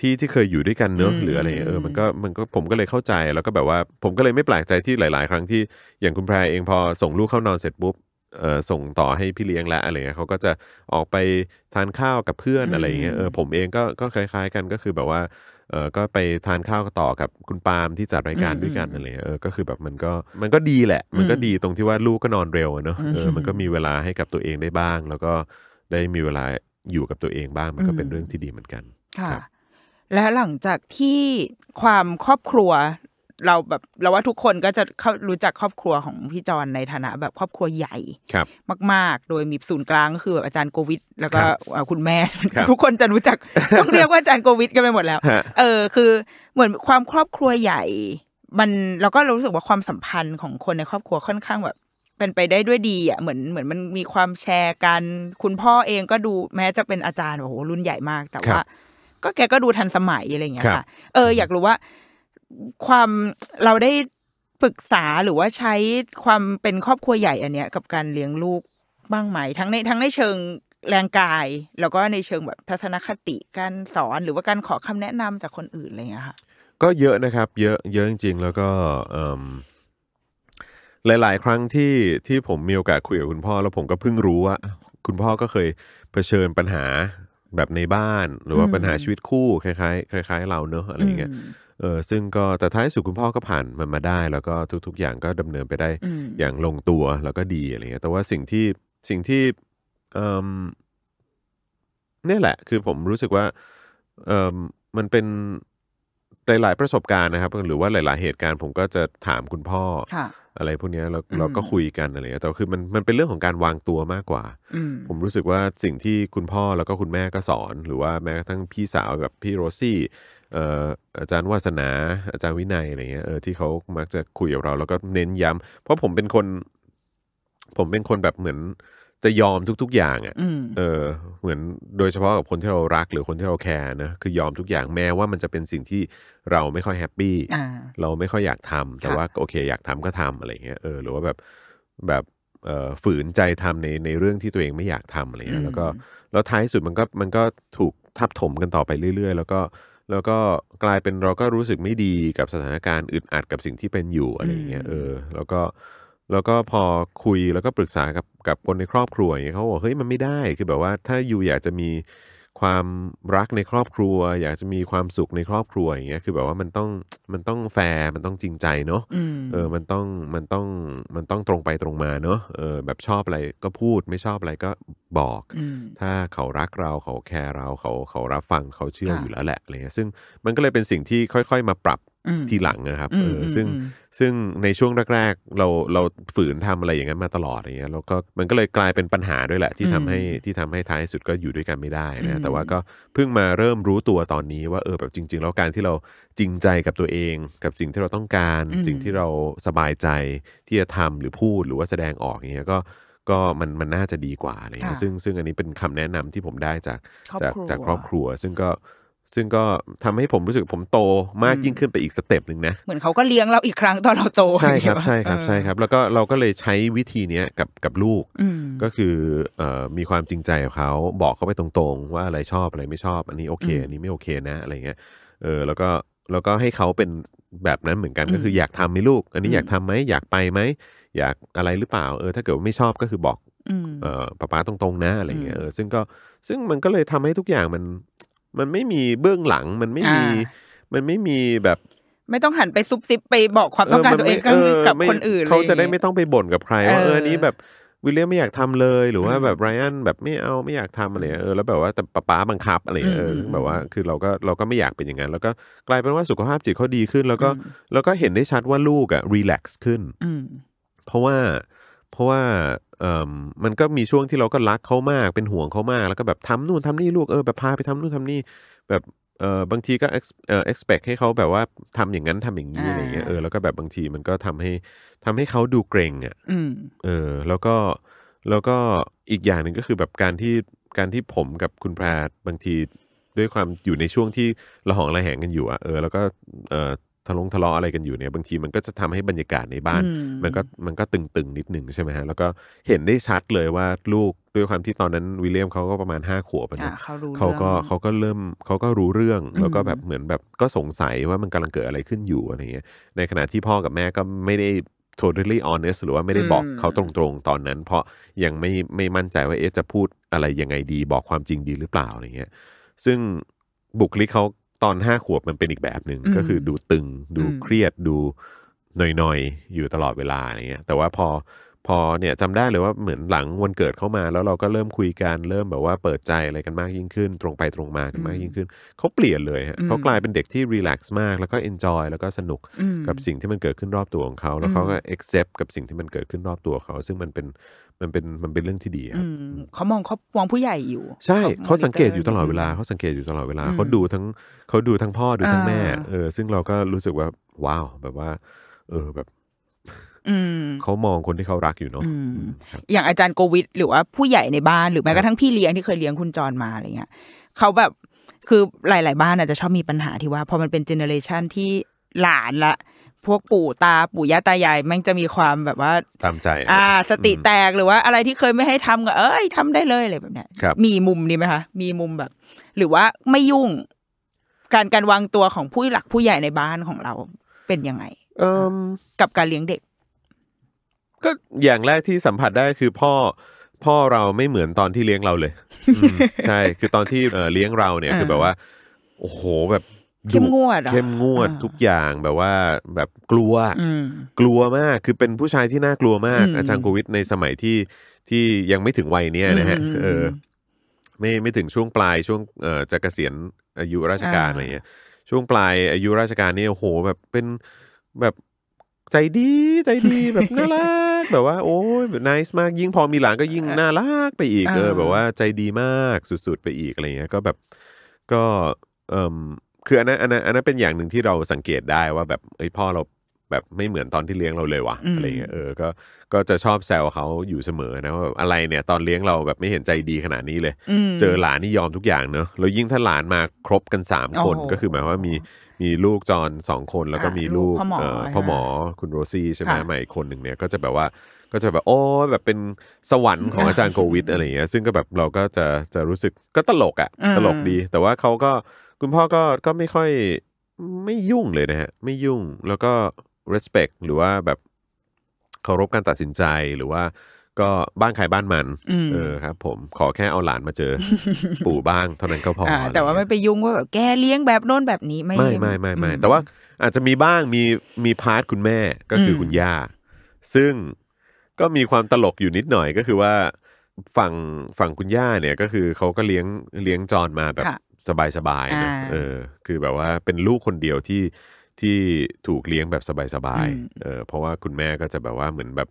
ที่ที่เคยอยู่ด้วยกันเนอะหรืออะไรเออ มันก็มันก็ผมก็เลยเข้าใจแล้วก็แบบว่าผมก็เลยไม่แปลกใจที่หลาย ๆ ครั้งที่อย่างคุณแพรเองพอส่งลูกเข้านอนเสร็จปุ๊บเออส่งต่อให้พี่เลี้ยงและอะไรเงี้ยเขาก็จะออกไปทานข้าวกับเพื่อนอะไรเงี้ยเออผมเองก็ก็คล้าย ๆ กันก็คือแบบว่าเออก็ไปทานข้าวต่อ กับคุณปาล์มที่จัดรายการด้วยกันอะไรเออก็คือแบบมันก็มันก็ดีแหละ มันก็ดีตรงที่ว่าลูกก็นอนเร็วเนอะเออมันก็มีเวลาให้กับตัวเองได้บ้าง แล้วก็ได้มีเวลาอยู่กับตัวเองบ้างมันก็เป็นเรื่องที่ดีเหมือนกัน ค่ะและหลังจากที่ความครอบครัว เราแบบ เราว่าทุกคนก็จะเขารู้จักครอบครัวของพี่จอนในฐานะแบบ ครอบครัวใหญ่ครับ มากๆ โดยมีศูนย์กลางก็คือแบบอาจารย์โควิด แล้วก็คุณแม่ทุกคนจะรู้จักต้องเรียกว่าอาจารย์โควิดกันไปหมดแล้วเออคือ เหมือนความครอบครัวใหญ่ มันเราก็รู้สึกว่าความสัมพันธ์ของคนในครอบครัวค่อนข้างแบบเป็นไปได้ด้วยดี อ่ะเหมือนเหมือนมันมีความแชร์กัน คุณพ่อเองก็ดูแม้จะเป็นอาจารย์โอ้โหรุ่นใหญ่มากแต่ว่าก็แกก็ดูทันสมัยอะไรเงี้ยค่ะ เอออยากรู้ว่าความเราได้ปรึกษาหรือว่าใช้ความเป็นครอบครัวใหญ่ อันเนี้ยกับการเลี้ยงลูกบ้างไหมทั้งในทั้งในเชิงแรงกายแล้วก็ในเชิงแบบทัศนคติการสอนหรือว่าการขอคำแนะนำจากคนอื่นอะไรเงี้ยค่ะก็เยอะนะครับ เยอะเยอะจริงๆ แล้วก็หลาย ๆ ครั้งที่ที่ผมมีโอกาสคุยกับคุณพ่อแล้วผมก็เพิ่งรู้ว่าคุณพ่อก็เคยเผชิญปัญหาแบบในบ้านหรือว่าปัญหาชีวิตคู่ คล้ายๆคล้ายๆเราเนอะ อะไรเงี้ย เออซึ่งก็ แต่ท้ายสุดคุณพ่อก็ผ่านมันมาได้ แล้วก็ทุก ๆ อย่างก็ดำเนินไปได้อย่างลงตัวแล้วก็ดี อะไรเงี้ยแต่ว่าสิ่งที่สิ่งที่เนี่ยแหละ คือผมรู้สึกว่าเออมันเป็นหลายๆประสบการณ์นะครับหรือว่าหลายๆเหตุการณ์ผมก็จะถามคุณพ่อ อะไรพวกนี้แล้วเราก็คุยกันอะไรเงี้ยแต่คือมันมันเป็นเรื่องของการวางตัวมากกว่าผมรู้สึกว่าสิ่งที่คุณพ่อแล้วก็คุณแม่ก็สอน หรือว่าแม้กระทั่งพี่สาวกับพี่โรซี่อออาจารย์วาสนาอาจารย์วินัยอะไรเงี้ยเออที่เขามักจะคุยกับเรา แล้วก็เน้นย้ำเพราะผมเป็นคน ผมเป็นคนแบบเหมือนจะยอมทุกๆ อย่างอะ่ะ เออ เหมือนโดยเฉพาะกับคนที่เรารักหรือคนที่เราแคร์นะคือยอมทุกอย่างแม้ว่ามันจะเป็นสิ่งที่เราไม่ค่อยแฮปปี้เราไม่ค่อยอยากทำแต่ว่าโอเคอยากทำก็ทำอะไรเงี้ยเออหรือว่าแบบแบบฝืนใจทำในในเรื่องที่ตัวเองไม่อยากทำอะไรเงี้ยแล้วก็แล้วท้ายสุดมันก็มันก็ถูกทับถมกันต่อไปเรื่อย ๆ แล้วก็ แล้วก็กลายเป็นเราก็รู้สึกไม่ดีกับสถานการณ์อึดอัดกับสิ่งที่เป็นอยู่อะไรเงี้ยเออแล้วก็แล้วก็พอคุยแล้วก็ปรึกษากับกับคนในครอบครัวอย่างเงี้ยเขาบอกเฮ้ยมันไม่ได้คือแบบว่าถ้าอยู่อยากจะมีความรักในครอบครัว อยากจะมีความสุขในครอบครัวอย่างเงี้ยคือ แบบว่ามันต้องมันต้องแฟร์มันต้องจริงใจเนาะเออมันต้องมันต้องมันต้องตรงไปตรงมาเนาะเออแบบชอบอะไรก็พูดไม่ชอบอะไรก็บอก ถ้าเขารักเราเขาแคร์เราเขาเขารับฟังเขาเชื่ออยู่แล้วแหละอะไรเงี้ยซึ่งมันก็เลยเป็นสิ่งที่ค่อย ๆ มาปรับทีหลังนะครับเออซึ่งซึ่งในช่วงแรก ๆ เราเราฝืนทำอะไรอย่างนั้นมาตลอดอย่างเงี้ยแล้วก็มันก็เลยกลายเป็นปัญหาด้วยแหละที่ทำให้ที่ทำให้ท้ายสุดก็อยู่ด้วยกันไม่ได้นะ แต่ว่าก็เพิ่งมาเริ่มรู้ตัวตอนนี้ว่าเออแบบจริง ๆ แล้วการที่เราจริงใจกับตัวเอง กับสิ่งที่เราต้องการ สิ่งที่เราสบายใจที่จะทำหรือพูดหรือว่าแสดงออกอย่างเงี้ยก็ก็มันมันน่าจะดีกว่าเลียซึ่งซึ่งอันนี้เป็นคำแนะนำที่ผมได้จากจากจากครอบครัว ซึ่งก็ซึ่งก็ทำให้ผมรู้สึกผมโตมากยิ่งขึ้นไปอีกสเต็ปหนึ่งนะเหมือนเขาก็เลี้ยงเราอีกครั้งตอนเราโต ใช่ครับ ใช่ครับใช่ครับ แล้วก็เราก็เลยใช้วิธีเนี้ยกับกับลูกก็คือมีความจริงใจกับเขาบอกเขาไปตรงๆ ว่าอะไรชอบอะไรไม่ชอบ อันนี้โอเค อันนี้ไม่โอเคนะอะไรเงี้ยเออแล้วก็แล้วก็ให้เขาเป็นแบบนั้นเหมือนกัน ก็คืออยากทำไหมลูก อันนี้อยากทำไหมอยากไปไหมอยากอะไรหรือเปล่าเออ ถ้าเกิดไม่ชอบก็คือบอกเออป้าป้าตรงๆ นะอะไรเงี้ยเออซึ่งก็ซึ่งมันก็เลยทำให้ทุกอย่างมันมันไม่มีเบื้องหลัง มันไม่มี มันไม่มีแบบ ไม่ต้องหันไปซุบซิบไปบอกความต้องการตัวเองกับคนอื่นเขาจะได้ไม่ต้องไปบ่นกับใครว่าเออนี้แบบวิลเลียมไม่อยากทำเลย หรือว่าแบบไรอันแบบไม่เอาไม่อยากทำอะไรเออแล้วแบบว่าแต่ป๊าป๊าบังคับอะไรเออซึ่งแบบว่าคือเราก็เราก็ไม่อยากเป็นอย่างนั้นแล้วก็กลายเป็นว่าสุขภาพจิตเขาดีขึ้น แล้วก็แล้วก็เห็นได้ชัดว่าลูกอะรีแลกซ์ขึ้นเพราะว่าเพราะว่าเออมันก็มีช่วงที่เราก็รักเขามากเป็นห่วงเขามาก แล้วก็แบบทำนู่นทำนี่ลูกเออแบบพาไปทำนู่นทำนี่ แบบเออบางทีก็เอเอ expect ให้เขาแบบว่าทำอย่างนั้นทำอย่างนี้อะไรเงี้ยเออแล้วก็แบบบางทีมันก็ทำให้ทำให้เขาดูเกรงอะ่ะเออแล้วก็แล้วก็อีกอย่างหนึ่งก็คือแบบการที่การที่ผมกับคุณแพรบางทีด้วยความอยู่ในช่วงที่ระหองระแหงกันอยู่อะ่ะเออแล้วก็เออทะลงทะเลาะอะไรกันอยู่เนี่ย บางทีมันก็จะทำให้บรรยากาศในบ้าน มันก็มันก็ตึงๆนิดหนึ่งใช่ไหมฮะ แล้วก็เห็นได้ชัดเลยว่าลูกด้วยความที่ตอนนั้นวิลเลียมเขาก็ประมาณห้าขวบนะเขาก็เขาก็เริ่มเขาก็รู้เรื่องแล้วก็แบบเหมือนแบบก็สงสัยว่ามันกำลังเกิดอะไรขึ้นอยู่อะไรเงี้ยในขณะที่พ่อกับแม่ก็ไม่ได้ totally honest หรือว่าไม่ได้บอกเขาตรงๆตอนนั้น เพราะยังไม่ไม่มั่นใจว่าเอ๊จะพูดอะไรยังไงดี บอกความจริงดีหรือเปล่าอะไรเงี้ยซึ่งบุคลิกเขาตอนห้าขวบมันเป็นอีกแบบหนึ่งก็คือดูตึงดูเครียดดูหน่อยๆ อยู่ตลอดเวลาอะไรเงี้ยแต่ว่าพอพอเนี่ยจำได้เลยว่าเหมือนหลังวันเกิดเข้ามาแล้วเราก็เริ่มคุยกันเริ่มแบบว่าเปิดใจอะไรกันมากยิ่งขึ้น ตรงไปตรงมากันมากยิ่งขึ้นเขาเปลี่ยนเลยฮะเขากลายเป็นเด็กที่รีแลกซ์มากแล้วก็เอนจอยแล้วก็สนุกกับสิ่งที่มันเกิดขึ้นรอบตัวของเขา แล้วเขาก็เอ็กเซปต์กับสิ่งที่มันเกิดขึ้นรอบตัวเขาซึ่งมันเป็นมันเป็นมันเป็นเรื่องที่ดีครับเขามองเขามองผู้ใหญ่อยู่ ใช่เขาสังเกตอยู่ตลอดเวลาเขาสังเกตอยู่ตลอดเวลาเขาดูทั้งเขาดูทั้งพ่อดูทั้งแม่เออซึ่งเราก็รู้สึกว่าว้าว แบบว่า เออแบบเขามองคนที่เขารักอยู่เนาะอย่างอาจารย์โกวิด หรือว่าผู้ใหญ่ในบ้านหรือแม้กระทั่งพี่เลี้ยงที่เคยเลี้ยงคุณจรมาอะไรเงี้ยเขาแบบคือหลาย ๆ บ้านอาจจะชอบมีปัญหาที่ว่า พอมันเป็นเจเนอเรชันที่หลานละ พวกปู่ตา ปู่ย่าตายายมันจะมีความแบบว่าตามใจ อ่า สติแตกหรือว่าอะไรที่เคยไม่ให้ทำก็เอ้ยทำได้เลยอะไรแบบเนี้ยมีมุมนี้ไหมคะมีมุมแบบ หรือว่าไม่ยุ่ง การการวางตัวของผู้หลักผู้ใหญ่ในบ้านของเราเป็นยังไงกับการเลี้ยงเด็กก็อย่างแรกที่สัมผัสได้คือพ่อพ่อเราไม่เหมือนตอนที่เลี้ยงเราเลยใช่คือตอนที่เลี้ยงเราเนี่ยคือแบบว่าโอ้โหแบบเข้มงวดเข้มงวดทุกอย่างแบบว่าแบบกลัวกลัวมากคือเป็นผู้ชายที่น่ากลัวมากอาจารย์โควิดในสมัยที่ที่ยังไม่ถึงวัยเนี้ยนะฮะไม่ไม่ถึงช่วงปลายช่วงเจะเกษียณอายุราชการอะไรเงี้ยช่วงปลายอายุราชการนี่โอ้โห แบบเป็นแบบใจดีใจดีแบบน่ารัก แบบว่า โอ้ยแบบน่าสมากยิ่งพอมีหลานก็ยิ่งน่ารักไปอีกเออแบบว่าใจดีมากสุด ๆ ไปอีก อะไรเงี้ยก็แบบก็ เออคืออันนั้นอันนั้นอันนั้นเป็นอย่างหนึ่งที่เราสังเกตได้ว่าแบบเอ้ยพ่อเราแบบ ไม่เหมือนตอนที่เลี้ยงเราเลยวะ่ะ อะไรเงี้ยเออก็ก็จะชอบแซวเขาอยู่เสมอนะว่าอะไรเนี่ยตอนเลี้ยงเราแบบไม่เห็นใจดีขนาดนี้เลยเจอหลานนี่ยอมทุกอย่างเนอะแล้วยิ่งถ้าหลานมาครบกันสามคนก็คือหมายว่ามีมีลูกจอนสองคนแล้วก็มีลูกพ่อหมอคุณโรซี่ใช่ไหมใหม่อีกคนหนึ่งเนี่ยก็จะแบบว่าก็จะแบบโอ้แบบเป็นสวรรค์ของอาจารย์โควิดอะไรเงี้ยซึ่งก็แบบเราก็จะจะรู้สึกก็ตลกอะ่ะตลกดี แต่ว่าเขาก็คุณพ่อก็ก็ไม่ค่อยไม่ยุ่งเลยนะฮะไม่ยุ่งแล้วก็ respect หรือว่าแบบเคารพการตัดสินใจ หรือว่าก็บ้านใครบ้านมัน เออครับ ผมขอแค่เอาหลานมาเจอปู่บ้างเท่านั้นก็พอ แต่ว่าไม่ไปยุ่งว่าแบบแกเลี้ยงแบบโน้นแบบนี้ไม่ ไม่ไม่ไม่ไม่แต่ว่าอาจจะมีบ้างมีมีพาร์ทคุณแม่ก็คือคุณย่า ซึ่งก็มีความตลกอยู่นิดหน่อยก็คือว่าฝั่งฝั่งคุณย่าเนี่ย ก็คือเขาก็เลี้ยงเลี้ยงจอนมาแบบสบายๆนะเออ คือแบบว่าเป็นลูกคนเดียวที่ที่ถูกเลี้ยงแบบสบายๆเเพราะว่าคุณแม่ก็จะแบบว่าเหมือนแบบ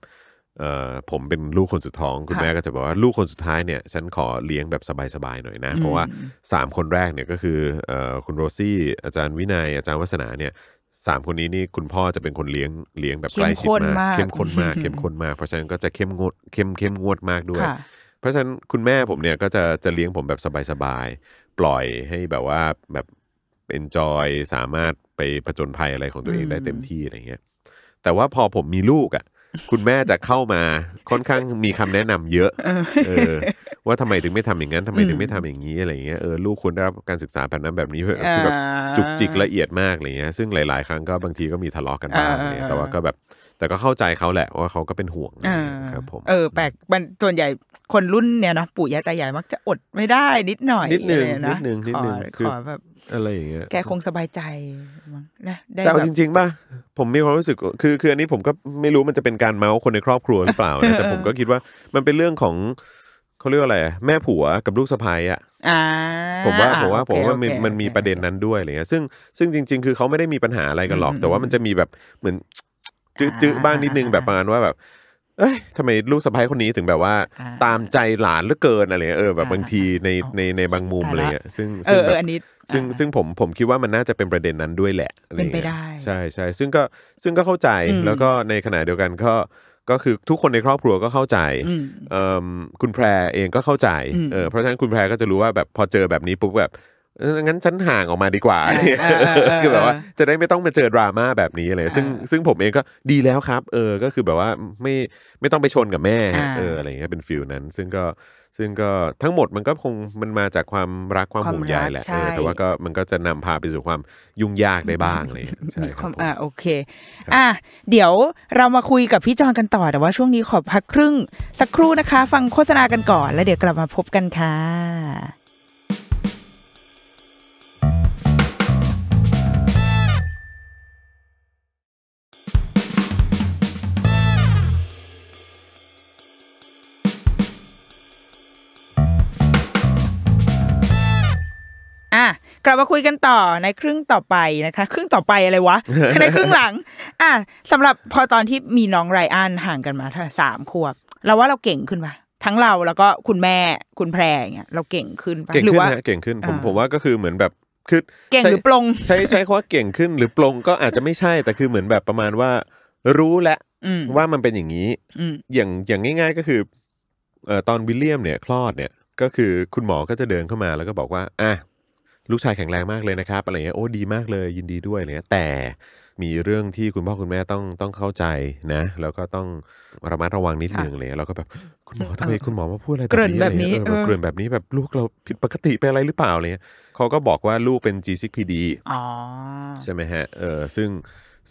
ผมเป็นลูกคนสุดท้อง คุณแม่ก็จะบอกว่าลูกคนสุดท้ายเนี่ยฉันขอเลี้ยงแบบสบายๆหน่อยนะ เพราะว่า 3 คนแรกเนี่ยก็คืออคุณโรซี่อาจารย์วินัยอาจารย์วัฒนาเนี่ยสามคนนี้นี่คุณพ่อจะเป็นคนเลี้ยงเลี้ยงแบบใกล้ชิดมากเข้มข้นมากเข้มข้นมาก เพราะฉะนั้นก็จะเข้มงวดเข้มเข้มงวดมากด้วย เพราะฉะนั้นคุณแม่ผมเนี่ยก็จะจะเลี้ยงผมแบบสบายๆปล่อยให้แบบว่าแบบเ็น j o y สามารถไปผจญภัยอะไรของตัวเองได้เต็มที่อะไรเงี้ย แต่ว่าพอผมมีลูกอะ่ะ คุณแม่จะเข้ามาค่อนข้างมีคำแนะนำเยอะ เออ ว่าทำไมถึงไม่ทำอย่างนั้น ทำไมถึงไม่ทำอย่างนี้อะไรเงี้ย เออ ลูกควรได้รับการศึกษาแบบนั้นแบบนี้คือแบบจุกจิกละเอียดมากอะไรเงี้ย ซึ่งหลาย ๆ ครั้งก็บางทีก็มีทะเลาะกันบ้างเนี่ยแต่ว่าก็แบบแต่ก็เข้าใจเขาแหละว่าเขาก็เป็นห่วงครับผมเออแปลกมันส่วนใหญ่คนรุ่นเนี่ยนะปู่ย่าตายายมักจะอดไม่ได้นิดหน่อย นิดนึงนิดนึงนิดนึงคือแบบอะไรอย่างเงี้ยแกคงสบายใจนะแต่จริงๆป่ะผมมีความรู้สึกคือคืออันนี้ผมก็ไม่รู้มันจะเป็นการเมาส์คนในครอบครัวหรือเปล่านะแต่ผมก็คิดว่ามันเป็นเรื่องของเขาเรียกอะไรแม่ผัวกับลูกสะพ้ายอ่ะผมว่าผมว่าผมว่ามันมันมีประเด็นนั้นด้วยอะไรเงี้ยซึ่งซึ่งจริง ๆ คือเขาไม่ได้มีปัญหาอะไรกันหรอกแต่ว่ามันจะมีแบบเหมือนจื้อบ้างนิดนึง แบบประมาณว่าแบบ เอ้ยทำไมลูกสะใภ้คนนี้ถึงแบบว่าตามใจหลานเหลือเกินอะไรเออแบบบางทีในในในบางมุมอะไรเงี้ยซึ่งซึ่งแบบซึ่งซึ่งผมผมคิดว่ามันน่าจะเป็นประเด็นนั้นด้วยแหละเป็นไปได้ใช่ใช่ซึ่งก็ซึ่งก็เข้าใจแล้วก็ในขณะเดียวกันก็ก็คือทุกคนในครอบครัวก็เข้าใจคุณแพรเองก็เข้าใจเเพราะฉะนั้นคุณแพรก็จะรู้ว่าแบบพอเจอแบบนี้ปุ๊บแบบงั้นฉันห่างออกมาดีกว่าคือแบบว่าจะได้ไม่ต้องมาเจอดราม่าแบบนี้เลย ซึ่งซึ่งผมเองก็ดีแล้วครับ เออก็คือแบบว่าไม่ไม่ต้องไปชนกับแม่ เอออะไรเงี้ยเป็นฟิลนั้น ซึ่งก็ซึ่งก็ทั้งหมดมันก็คงมันมาจากความรักความห่วงใยแหละแต่ว่าก็มันก็จะนำพาไปสู่ความยุ่งยากได้บ้างเลยใช่ครับอ่าโอเค อ่ะเดี๋ยวเรามาคุยกับพี่จอนกันต่อ แต่ว่าช่วงนี้ขอพักครึ่งสักครู่นะคะ ฟังโฆษณากันก่อน แล้วเดี๋ยวกลับมาพบกันค่ะกลับมาคุยกันต่อในครึ่งต่อไปนะคะ ครึ่งต่อไปอะไรวะในครึ่งหลัง อ่ะสำหรับพอตอนที่มีน้องไรอันห่างกันมาสามขวบเราว่าเราเก่งขึ้นปะทั้งเราแล้วก็คุณแม่คุณแพรอย่างเงี้ยเราเก่งขึ้นปะหรือว่าเก่งขึ้นผมผมว่าก็คือเหมือนแบบคือเก่งหรือปลงใช้ใช้คำว่าเก่งขึ้น หรือปลงก็อาจจะไม่ใช่แต่คือเหมือนแบบประมาณว่า รู้และว่ามันเป็นอย่างนี้ อย่างอย่างง่าย ๆก็คืออตอนวิลเลียมเนี่ยคลอดเนี่ยก็คือคุณหมอก็จะเดินเข้ามาแล้วก็บอกว่า อ่ะลูกชายแข็งแรงมากเลยนะครับอะไรเงี้ยโอ้ดีมากเลยยินดีด้วยอะไรเงี้ยแต่มีเรื่องที่คุณพ่อคุณแม่ต้องต้องเข้าใจนะ แล้วก็ต้อง ระมัดระวังนิดนึงเลยเราก็แบบ คุณหมอทำไมคุณหมอมาพูดอะไรแบบนี้อะไรเงี้เอกิ่นแบบนี้แบบลูกเราผิดปกติไปอะไรหรือเปล่าอะไรเงี้ยเขาก็บอกว่าลูกเป็น G6PD ใช่ไหมฮะเออซึ่ง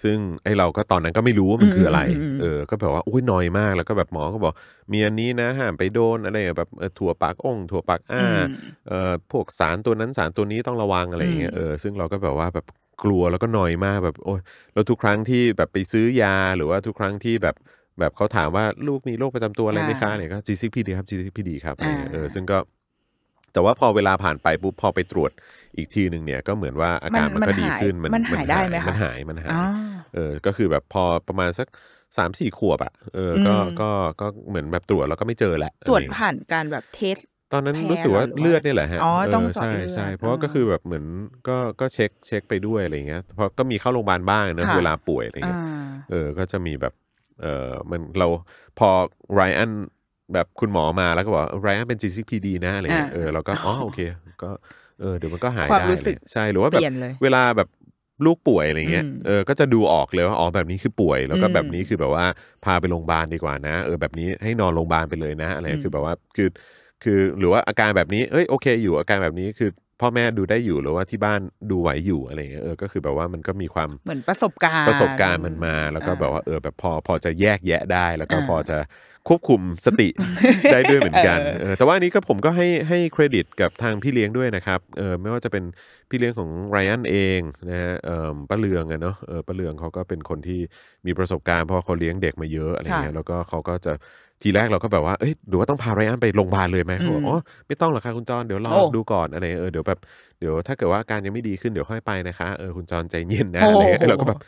ซึ่ง ไอ้เราก็ตอนนั้นก็ไม่รู้ว่ามันคืออะไร เออ ก็แบบว่าอุ้ยนอยมาก แล้วก็แบบหมอ ก็บอก มีอันนี้นะ ห้ามไปโดนอะไรแบบถั่วปากองถั่วปากอ้าเอ่อพวกสารตัวนั้นสารตัวนี้ต้องระวังอะไรอย่างเงี้ย เออ ซึ่งเราก็แบบว่าแบบกลัวแล้วก็นอยมากแบบโอ้ยเราทุกครั้งที่แบบไปซื้อยาหรือว่าทุกครั้งที่แบบแบบเขาถามว่าลูกมีโรคประจำตัวอะไรไหมคะเนี่ย ก็จีซพีดีครับจีซพีดีครับเออ ซึ่งก็แต่ว่าพอเวลาผ่านไปปุ๊บพอไปตรวจอีกทีหนึ่งเนี่ย ก็เหมือนว่าอาการมันก็ดีขึ้นมันมันหายได้ไหมคะมันหายมันหายเออก็คือแบบพอประมาณสักสามสี่ขวบอ่ะ เออก็ก็ก็เหมือนแบบตรวจ แล้วก็ไม่เจอแหละตรวจผ่านการแบบเทสตอนนั้นรู้สึกว่าเลือดนี่แหละฮะอ๋อต้องใช่ใช่เพราะก็คือแบบเหมือนก็ก็เช็คเช็คไปด้วยอะไรเงี้ยเพราะก็มีเข้าโรงพยาบาลบ้างนะเวลาป่วยอะไรเงี้ยเออก็จะมีแบบเออมันเราพอไรอันแบบคุณหมอมาแล้วก็บอกไรอันเป็นจีซพีดีนะอะไรเงี้ยเออเราก็อ๋อโอเค ก็เออเดี๋ยวมันก็หายได้ใช่หรือว่าแบบเวลาแบบลูกป่วยอะไรเงี้ยเออก็จะดูออกเลยว่าอ๋อแบบนี้คือป่วย แล้วก็แบบนี้คือแบบว่า พาไปโรงพยาบาลดีกว่านะเออแบบนี้ให้นอนโรงพยาบาลไปเลยนะ อะไรคือแบบว่าคือ คือ หรือว่าอาการแบบนี้ เอ้ยโอเค อยู่อาการแบบนี้คือ พ่อแม่ดูได้อยู่หรือว่าที่บ้านดูไหวอยู่อะไรเงี้ยเออก็คือ แบบว่ามันก็มีความเหมือนประสบการณ์ประสบการณ์มันมา แล้วก็แบบว่า เออแบบพอพอจะแยกแยะได้ แล้วก็พอจะควบคุมสติได้ด้วยเหมือนกันแต่ว่านี้ก็ผมก็ให้ให้เครดิตกับทางพี่เลี้ยงด้วยนะครับไม่ว่าจะเป็นพี่เลี้ยงของไรอันเองนะฮะป้าเลืองอะเนาะป้าเลืองเขาก็เป็นคนที่มีประสบการณ์เพราะเขาเลี้ยงเด็กมาเยอะอะไรเงี้ยแล้วก็เขาก็จะทีแรกเราก็แบบว่าเอ้ยหรือว่าต้องพาไรอันไปโรงพยาบาลเลยไหมเขาบอกอ๋อไม่ต้องหรอกค่ะคุณจอนเดี๋ยวรอดูก่อนอะไรเออเดี๋ยวแบบเดี๋ยวถ้าเกิดว่าอาการยังไม่ดีขึ้นเดี๋ยวค่อยไปนะคะเออคุณจอนใจเย็นนะอะไรเราก็แบบ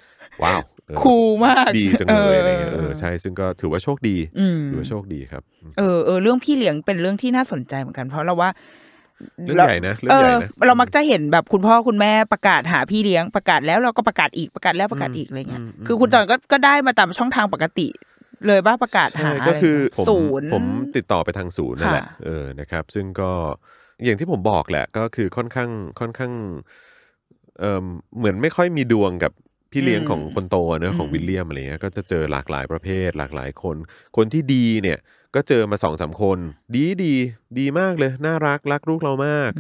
ว้าวคูลมากดีจังเลยอะไรเงี้ยเออ ใช่ ซึ่งก็ถือว่าโชคดีถือว่าโชคดีครับ เออเออเรื่องพี่เลี้ยงเป็นเรื่องที่น่าสนใจเหมือนกัน เพราะเราว่าเรื่องใหญ่นะเรื่องใหญ่นะเรามักจะเห็นแบบคุณพ่อคุณแม่ประกาศหาพี่เลี้ยงประกาศแล้วเราก็ประกาศอีกประกาศแล้วประกาศอีกอะไรเงี้ยคือคุณจอนก็ก็ได้มาตามช่องทางปกติเลยบ้าประกาศหาก็คือศูนย์ผมติดต่อไปทางศูนย์นั่นแหละเออนะครับ ซึ่งก็อย่างที่ผมบอกแหละ ก็คือค่อนข้างค่อนข้าง เออเหมือนไม่ค่อยมีดวงกับพี่เลี้ยงของคนโตเนอะของวิลเลียมอะไรเงี้ยก็จะเจอหลากหลายประเภทหลากหลายคน คนที่ดีเนี่ยก็เจอมาสองสาคน ดีดีดีมากเลยน่ารักรักลูกเรามาก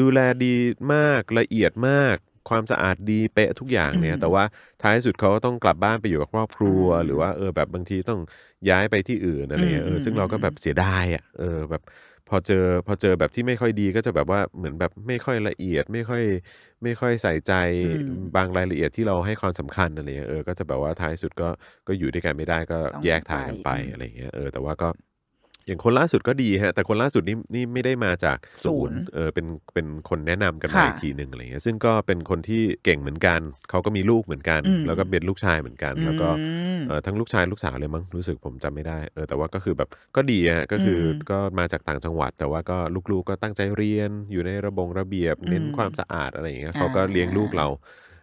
ดูแลดีมากละเอียดมาก ความสะอาดดีเป๊ะทุกอย่างเนี่ย แต่ว่าท้ายสุดเขาก็ต้องกลับบ้านไปอยู่กับครอบครัว หรือว่าเออแบบบางทีต้องย้ายไปที่อื่นอะไรเงี้ยเออซึ่งเราก็แบบเสียดายอ่ะเออแบบพอเจอพอเจอแบบที่ไม่ค่อยดีก็จะแบบว่าเหมือนแบบไม่ค่อยละเอียดไม่ค่อยไม่ค่อยใส่ใจบางรายละเอียดที่เราให้ความสำคัญอะไรเงี้ยเออก็จะแบบว่าท้ายสุดก็ก็อยู่ด้วยกันไม่ได้ก็แยกทางกันไปอะไรเงี้ยเออแต่ว่าก็อย่างคนล่าสุดก็ดีฮะ แต่คนล่าสุดนี่นี่ไม่ได้มาจากศูนย์เออเป็นเป็นคนแนะนำกันมาอีกทีหนึ่งอะไรเงี้ยซึ่งก็เป็นคนที่เก่งเหมือนกัน เขาก็มีลูกเหมือนกัน แล้วก็เป็นลูกชายเหมือนกัน แล้วก็เออทั้งลูกชายลูกสาวเลยมั้งรู้สึกผมจำไม่ได้เออแต่ว่าก็คือแบบก็ดีฮะก็คือก็มาจากต่างจังหวัด แต่ว่าก็ลูกๆก็ตั้งใจเรียนอยู่ในระบงระเบียบเน้นความสะอาดอะไรอย่างเงี้ยเขาก็เลี้ยงลูกเรา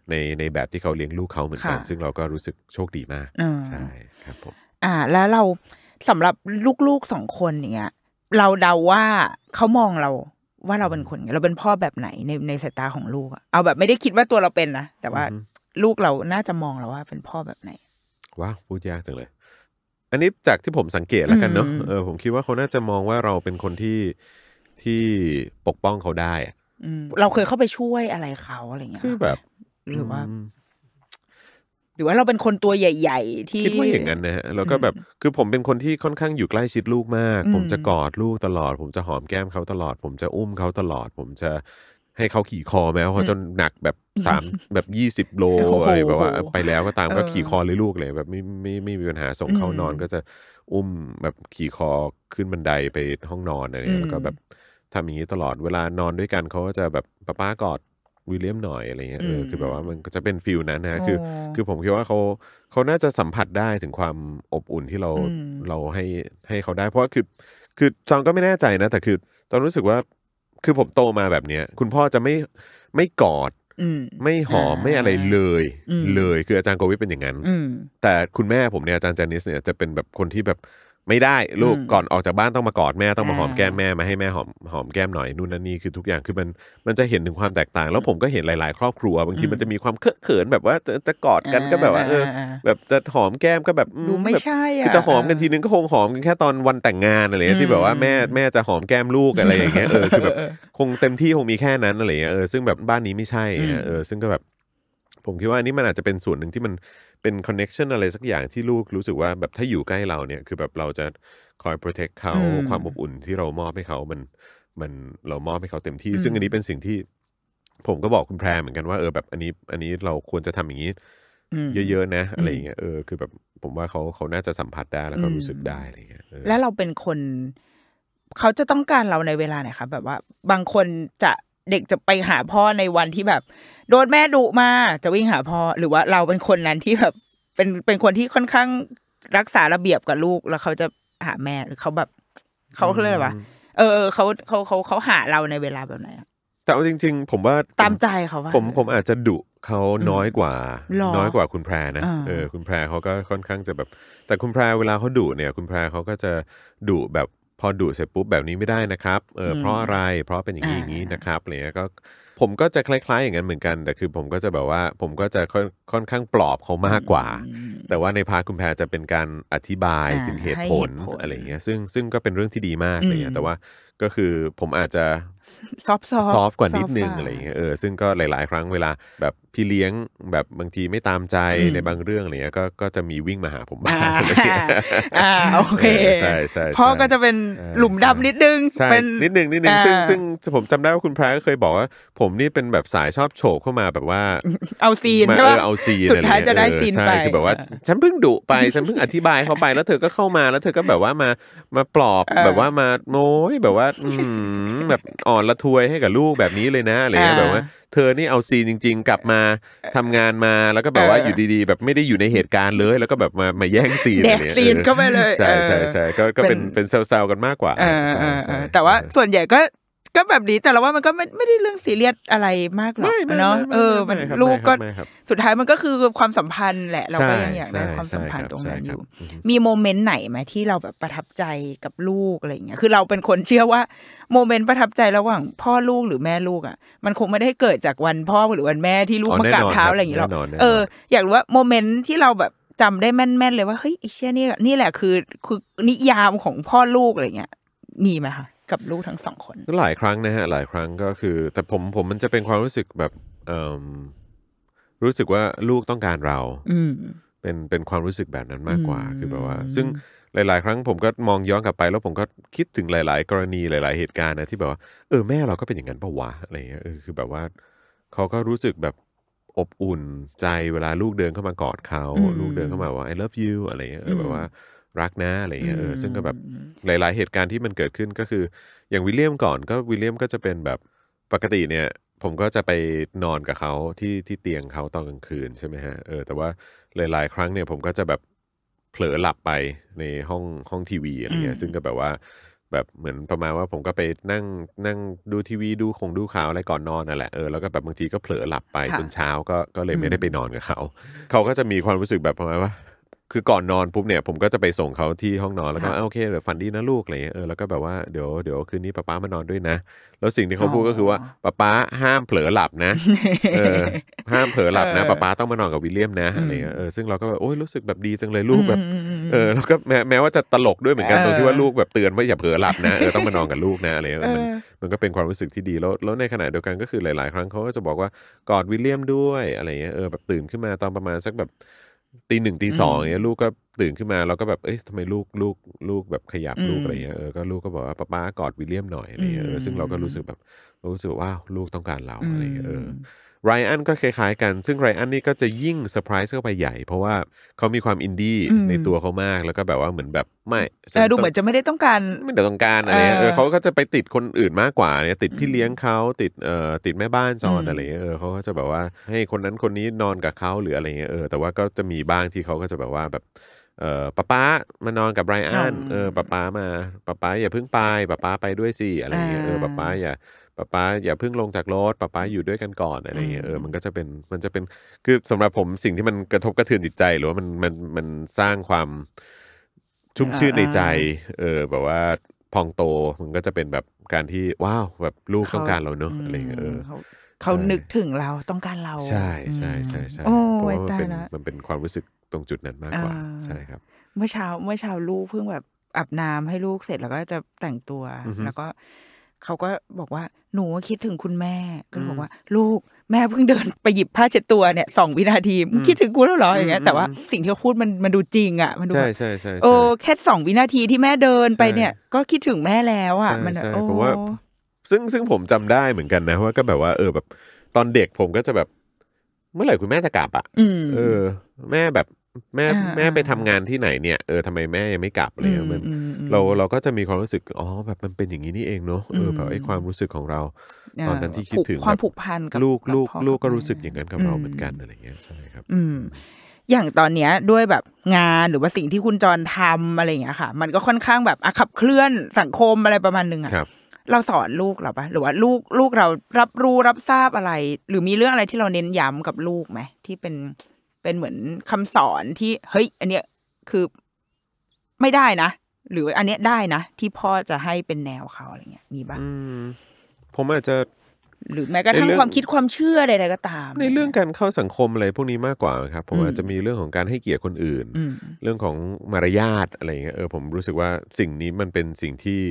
ในในแบบที่เขาเลี้ยงลูกเขาเหมือนกัน ซึ่งเราก็รู้สึกโชคดีมากใช่ครับผมอ่าแล้วเราสำหรับลูกๆสองคนอย่างเงี้ยเราเดาว่าเขามองเราว่าเราเป็นคนเราเป็นพ่อแบบไหนในในสายตาของลูกเอาแบบ ไม่ได้คิดว่าตัวเราเป็นนะแต่ว่าลูกเราน่าจะมองเราว่าเป็นพ่อแบบไหนว้าพูดยากจังเลย อันนี้จากที่ผมสังเกตแล้วกันเนาะเออผมคิดว่าเขาน่าจะมองว่าเราเป็นคนที่ที่ปกป้องเขาได้ อืเราเคยเข้าไปช่วยอะไรเขาอะไรเงี้ยคือแบบหรือว่าหรือว่าเราเป็นคนตัวใหญ่ ๆ ที่ คิดว่าอย่างนั้นนะฮะแล้วก็แบบคือผมเป็นคนที่ค่อนข้างอยู่ใกล้ชิดลูกมาก ผมจะกอดลูกตลอด ผมจะหอมแก้มเขาตลอด ผมจะอุ้มเขาตลอด ผมจะให้เขาขี่คอแม้เขาจนหนักแบบสามแบบยี่สิบโลอะไรแบบว่าไปแล้วก็ตามก็ขี่คอเลยลูกเลย แบบไม่ไม่ไม่มีปัญหาส่งเข้านอนก็จะอุ้มแบบขี่คอขึ้นบันไดไปห้องนอนอะไรแล้วก็แบบทำอย่างนี้ตลอดเวลานอนด้วยกันเขาก็จะแบบป้าป้ากอดวิลเลียมหน่อยอะไรเงี้ยคือ แบบว่ามันก็จะเป็นฟิลนั้นนะคือคือผมคิดว่าเขาเขาน่าจะสัมผัสได้ถึงความอบอุ่นที่เราเราให้ให้เขาได้ เพราะคือคือจอนก็ไม่แน่ใจนะ แต่คือจอนรู้สึกว่าคือผมโตมาแบบเนี้ยคุณพ่อจะไม่ไม่กอดไม่หอมไม่อะไรเลย เลยคืออาจารย์โกวิทเป็นอย่างนั้นแต่คุณแม่ผมเนี่ยอาจารย์จานิสเนี่ยจะเป็นแบบคนที่แบบไม่ได้ลูกก่อนออกจากบ้านต้องมากอดแม่ต้องมาหอมแก้มแม่มาให้แม่หอมหอมแก้มหน่อยนู่นนั่นนี่คือทุกอย่างคือมันมันจะเห็นถึงความแตกต่าง แล้วผมก็เห็นหลายๆครอบครัวบางทีมันจะมีความเคอะเขินแบบว่าจะจะกอดกันก็แบบว่า เออ แบบจะหอมแก้มก็แบบดูไม่ใช่คือจะหอมกันทีนึงก็คงหอมกันแค่ตอนวันแต่งงานอะไรที่แบบว่าแม่แม่จะหอมแก้มลูกอะไรอย่างเงี้ยเออคือแบบคงเต็มที่คงมีแค่นั้นอะไรเงี้ยเออซึ่งแบบบ้านนี้ไม่ใช่เออซึ่งก็แบบผมคิดว่าอันนี้มันอาจจะเป็นส่วนหนึ่งที่มันเป็นคอนเน็ชันอะไรสักอย่างที่ลูกรู้สึกว่าแบบถ้าอยู่ใกล้เราเนี่ย คือแบบเราจะคอยโปรเทคเขาความอบอุ่นที่เรามอบให้เขา มันมันเรามอบให้เขาเต็มที่ ซึ่งอันนี้เป็นสิ่งที่ ผมก็บอกคุณแพรเหมือนกันว่าเออแบบอันนี้อันนี้เราควรจะทำอย่างนี้เยอะ ๆ นะ อะไรเงี้ยเออคือแบบผมว่าเขาเขาน่าจะสัมผัสได้แล้วก็รู้สึกได้อะไรเงี้ยแล้วเราเป็นคน เขาจะต้องการเราในเวลาไหนคะ แบบว่าบางคนจะเด็กจะไปหาพ่อในวันที่แบบ โดนแม่ดุมา จะวิ่งหาพ่อหรือว่าเราเป็นคนนั้นที่แบบเป็นเป็นคนที่ค่อนข้างรักษาระเบียบกับลูกแล้วเขาจะหาแม่หรือเขาแบบ เขาเรียกว่าเออเขาเขาเขาเขาหาเราในเวลาแบบไหนแต่เอาจริง ๆ ผมว่าตามใจเขา่ผมผมอาจจะดุ เขาน้อยกว่า น้อยกว่าคุณแพรนะเออคุณแพรเขาก็ค่อนข้างจะแบบ แต่คุณแพรเวลาเขาดุเนี่ยคุณแพรเขาก็จะดุแบบพอดูเสร็จปุ๊บแบบนี้ไม่ได้นะครับ เออเพราะอะไรเพราะเป็นอย่างนี้อย่างนี้นะครับอะไรเงี้ยก็ผมก็จะคล้ายๆอย่างนั้นเหมือนกัน แต่คือผมก็จะแบบว่าผมก็จะค่อนค่อนข้างปลอบเขามากกว่า แต่ว่าในพาคุณแพรจะเป็นการอธิบาย ถึงเหตุผลอะไรเงี้ย ซึ่งซึ่งก็เป็นเรื่องที่ดีมากอะไรเงี้ยแต่ว่าก็คือผมอาจจะซอฟซอฟกว่านิดนึงอะไรอย่างเงี้ยเออซึ่งก็หลายๆ ครั้งเวลา แบบพี่เลี้ยงแบบบางทีไม่ตามใจในบางเรื่องอะไรเงี้ยก็ก็จะมีวิ่งมาหาผมบ้างโอเคใช่ใช่พ่อก็จะเป็นหลุมดำนิดนึง เป็นนิดนึงนิดนึงซึ่งซึ่งผมจำได้ว่าคุณแพรก็เคยบอกว่า ผมนี่เป็นแบบสายชอบโฉบเข้ามาแบบว่าเอาซีนใช่ไหมเอาซีนสุดท้ายจะได้ซีนไปคือแบบว่าฉันเพิ่งดุไปฉันเพิ่งอธิบายเขาไปแล้วเธอก็เข้ามาแล้วเธอก็แบบว่ามามาปลอบแบบว่ามาโน้ยแบบว่าว่าแบบอ่อนละทวยให้กับลูกแบบนี้เลยนะอะไรเงี้ยแบบว่า เธอนี่เอาซีนจริงๆ กลับมาทำงานมาแล้วก็แบบว่าอยู่ดีๆ แบบไม่ได้อยู่ในเหตุการณ์เลย แล้วก็แบบมามาแย่งซีนแดกซีนเข้าไปเลยใช่ใช่ใช่ก็เป็นเป็นเซลล์กันมากกว่า แต่ว่าส่วนใหญ่ก็ก็แบบนี้แต่เราว่ามันก็ไม่ไม่ได้เรื่องสีเรียดอะไรมากหรอกเนาะเออมันลูกก็สุดท้ายมันก็คือความสัมพันธ์แหละเราก็ยังอยากได้ความสัมพันธ์ตรงนั้นอยู่ มีโมเมนต์ไหนไหมที่เราแบบประทับใจกับลูกอะไรอย่างเงี้ยคือเราเป็นคนเชื่อว่าโมเมนต์ประทับใจระหว่างพ่อลูกหรือแม่ลูกอ่ะมันคงไม่ได้เกิดจากวันพ่อหรือวันแม่ที่ลูกมากราบเท้าอะไรอย่างเงี้ยหรอกเอออยากรู้ว่าโมเมนต์ที่เราแบบจำได้แม่นๆเลยว่าเฮ้ยไอ้เชี่ยนี่นี่แหละคือคือนิยามของพ่อลูกอะไรเงี้ยมีไหมคะกับลูกทั้งสองคนหลายครั้งนะฮะ หลายครั้งก็คือ แต่ผมผมมันจะเป็นความรู้สึกแบบรู้สึกว่าลูกต้องการเราเป็นเป็นความรู้สึกแบบนั้นมากกว่า คือแบบว่า ซึ่งหลายๆ ครั้งผมก็มองย้อนกลับไป แล้วผมก็คิดถึงหลาย ๆ กรณี หลายๆเหตุการณ์นะ ที่แบบว่าเออแม่เราก็เป็นอย่างนั้นปะวะอะไรเงี้ยเออคือแบบว่าเขาก็รู้สึกแบบอบอุ่นใจเวลา ลูกเดินเข้ามากอดเขาลูกเดินเข้ามาว่า I love you อะไรเงี้ยแบบว่ารักนะอะไรเงี้ยเออซึ่งก็แบบ หลายๆเหตุการณ์ที่มันเกิดขึ้นก็คือ อย่างวิลเลียมก่อนก็วิลเลียมก็จะเป็นแบบปกติเนี่ย ผมก็จะไปนอนกับเขาที่ที่เตียงเขาตอนกลางคืนใช่ไหมฮะเออแต่ว่าหลายๆครั้งเนี่ยผมก็จะแบบเผลอหลับไปในห้องห้องทีวีอะไรเงี้ยซึ่งก็แบบว่าแบบเหมือนประมาณว่าผมก็ไปนั่งนั่งดูทีวีดูคงดูข่าวอะไรก่อนนอนนั่นแหละเออแล้วก็แบบบางทีก็เผลอหลับไปจนเช้าก็ก็เลยไม่ได้ไปนอนกับเขาเขาก็จะมีความรู้สึกแบบประมาณว่าคือ ก่อนนอนปุ๊บเนี่ยผมก็จะไปส่งเขาที่ห้องนอนแล้วก็โอเคเดี๋ยวฝันดีนะลูกอะไรเงี้ยเออแล้วก็แบบว่าเดี๋ยวเดี๋ยวคืนนี้ป๊าป๊ามานอนด้วยนะ แล้วสิ่งที่เขาพูดก็คือว่าป๊าป๊าห้ามเผลอหลับนะเออห้ามเผลอหลับนะป๊าป๊าต้องมานอนกับวิลเลียมนะอะไรเงี้ยเออซึ่งเราก็แบบโอ้ยรู้สึกแบบดีจังเลยลูกแบบเออแล้วก็แม้แม้ว่าจะตลกด้วยเหมือนกันตรงที่ว่าลูกแบบเตือนว่าอย่าเผลอหลับนะเออต้องมานอนกับลูกนะอะไรเงี้ยมันมันก็เป็นความรู้สึกที่ดีแล้วแล้วในขณะเดียวกันก็คือหลาย ๆครั้งเขาก็จะบอกว่ากอดวิลเลียมด้วยอะไรเงี้ยเออแบบตื่นขึ้นมาตอนประมาณสักแบบตีหนึ่งตีสองเนี้ยลูกก็ตื่นขึ้นมาเราก็แบบเอ้ยทำไมลูกลูกลูกแบบขยับลูกอะไรเงี้ยเออก็ลูกก็บอกว่าป้าป้ากอดวิลเลียมหน่อยอะไรเงี้ยเออซึ่งเราก็รู้สึกแบบ รู้สึกว่าลูกต้องการเราอะไรเงี้ยเออไรอันก็คล้ายๆกัน ซึ่งไรอันนี่ก็จะยิ่งเซอร์ไพรส์เข้าไปใหญ่เพราะว่าเขามีความอินดี้ในตัวเขามาก แล้วก็แบบว่าเหมือนแบบไม่ดูเหมือนจะไม่ได้ต้องการไม่ได้ต้องการอะไรเออเขาก็จะไปติดคนอื่นมากกว่าเนี่ยติดพี่เลี้ยงเขาติดเอ่อติดแม่บ้านจอนอะไร เออเขาก็จะแบบว่าให้คนนั้นคนนี้นอนกับเขาหรืออะไรเงี้ยเออแต่ว่าก็จะมีบ้างที่เขาก็จะแบบว่าแบบเออป้าป้ามานอนกับไรอันเออป้าป้ามาป้าป้าอย่าเพิ่งไปป้าป้าไปด้วยสิอะไรเงี้ยเออป้าป้าอย่าป๊าป๊าอย่าเพิ่งลงจากรถป๊าป๊าอยู่ด้วยกันก่อนอะไรเงี้ยเออมันก็จะเป็นมันจะเป็นคือสำหรับผมสิ่งที่มันกระทบกระเทือนจิตใจหรือว่ามันมันมันสร้างความชุ่มชื่นในใจ เออแบบว่าพองโตมันก็จะเป็นแบบการที่ว้าวแบบลูกต้องการเราเนอะอะไรเงี้ยเออเขานึกถึงเราต้องการเราใช่ใช่ใช่ใช่เพราะว่ามันเป็นมันเป็นความรู้สึกตรงจุดนั้นมากกว่าใช่ครับ เมื่อเช้าเมื่อเช้าลูกเพิ่งแบบอาบน้ำให้ลูกเสร็จแล้วก็จะแต่งตัว แล้วก็เขาก็บอกว่าหนูคิดถึงคุณแม่ก็เลยบอกว่า ลูกแม่เพิ่งเดินไปหยิบผ้าเช็ดตัวเนี่ยสองวินาทีคิดถึงกูแล้วเหรออย่างเงี้ยแต่ว่าสิ่งที่เขาพูดมันมันดูจริง อ่ะมันดูใช่ใช่ใช่โอ้แค่สองวินาทีที่แม่เดินไปเนี่ย ก็คิดถึงแม่แล้วอ่ะมันโอ้ซึ่งซึ่งผมจำได้เหมือนกันนะว่าก็แบบว่าเออแบบตอนเด็กผมก็จะแบบ เมื่อไหร่คุณแม่จะกลับอ่ะเออ แม่แบบแม่แม่ไปทำงานที่ไหนเนี่ย เออทำไมแม่ยังไม่กลับเลยมัน เราเราก็จะมีความรู้สึกอ๋อแบบมันเป็นอย่างนี้นี่เองเนาะเออแบบไอ้ความรู้สึกของเราตอนนั้นที่คิดถึงความผูกพันกับลูกลูกลูกก็รู้สึกอย่างนั้นกับเราเหมือนกันอะไรเงี้ยใช่ครับ อืม อย่างตอนเนี้ยด้วยแบบงานหรือว่าสิ่งที่คุณจรทำอะไรเงี้ยค่ะ มันก็ค่อนข้างแบบขับเคลื่อนสังคมอะไรประมาณนึงอะเราสอนลูกเราปะหรือว่าลูกลูกเรารับรู้รับทราบอะไร หรือมีเรื่องอะไรที่เราเน้นย้ำกับลูกไหมที่เป็นเป็นเหมือนคำสอนที่เฮ้ย อันเนี้ยคือไม่ได้นะหรืออันเนี้ยได้นะที่พ่อจะให้เป็นแนวเขาอะไรเงี้ยมีบ้างผมอาจจะ หรือแม้กระทั่งความคิดความเชื่ออะไรก็ตาม ในเรื่องการเข้าสังคมอะไรพวกนี้มากกว่าครับผมอาจจะมีเรื่องของการให้เกียรติคนอื่นเรื่องของมารยาทอะไรเงี้ยเออผมรู้สึกว่าสิ่งนี้มันเป็นสิ่งที่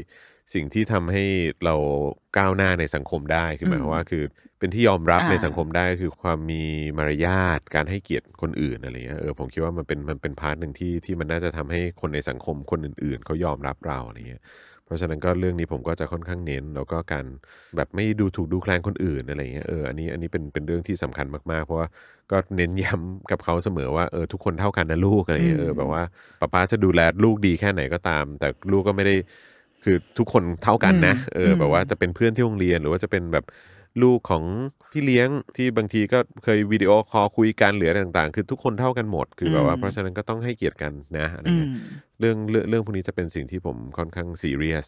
สิ่งที่ทำให้เราก้าวหน้าในสังคมได้คือหมายความว่าคือเป็นที่ยอมรับในสังคมได้คือความมีมารยาทการให้เกียรติคนอื่นอะไรเงี้ยเออผมคิดว่ามันเป็นมันเป็นพาร์ทหนึ่งที่ที่มันน่าจะทำให้คนในสังคมคนอื่นๆเขายอมรับเราอะไรเงี้ยเพราะฉะนั้นก็เรื่องนี้ผมก็จะค่อนข้างเน้นแล้วก็การแบบไม่ดูถูกดูแคลนคนอื่นอะไรเงี้ยเอออันนี้อันนี้เป็นเป็นเรื่องที่สำคัญมากๆ เพราะว่าก็เน้นย้ำกับเขาเสมอว่าเออทุกคนเท่ากันนะลูกอะไรเงี้ยเออแบบว่าป้าป้าจะดูแลลูกดีแค่ไหนก็ตาม แต่ลูกก็ไม่ได้คือทุกคนเท่ากันนะ เออ แบบว่าจะเป็นเพื่อนที่โรงเรียน หรือว่าจะเป็นแบบลูกของพี่เลี้ยงที่บางทีก็เคยวิดีโอคอลคุยกันหรืออะไรต่าง ๆ คือทุกคนเท่ากันหมด คือแบบว่า เพราะฉะนั้นก็ต้องให้เกียรติกันนะอะไรเงี้ยเรื่องเรื่องพวกนี้จะเป็นสิ่งที่ผมค่อนข้างซีเรียส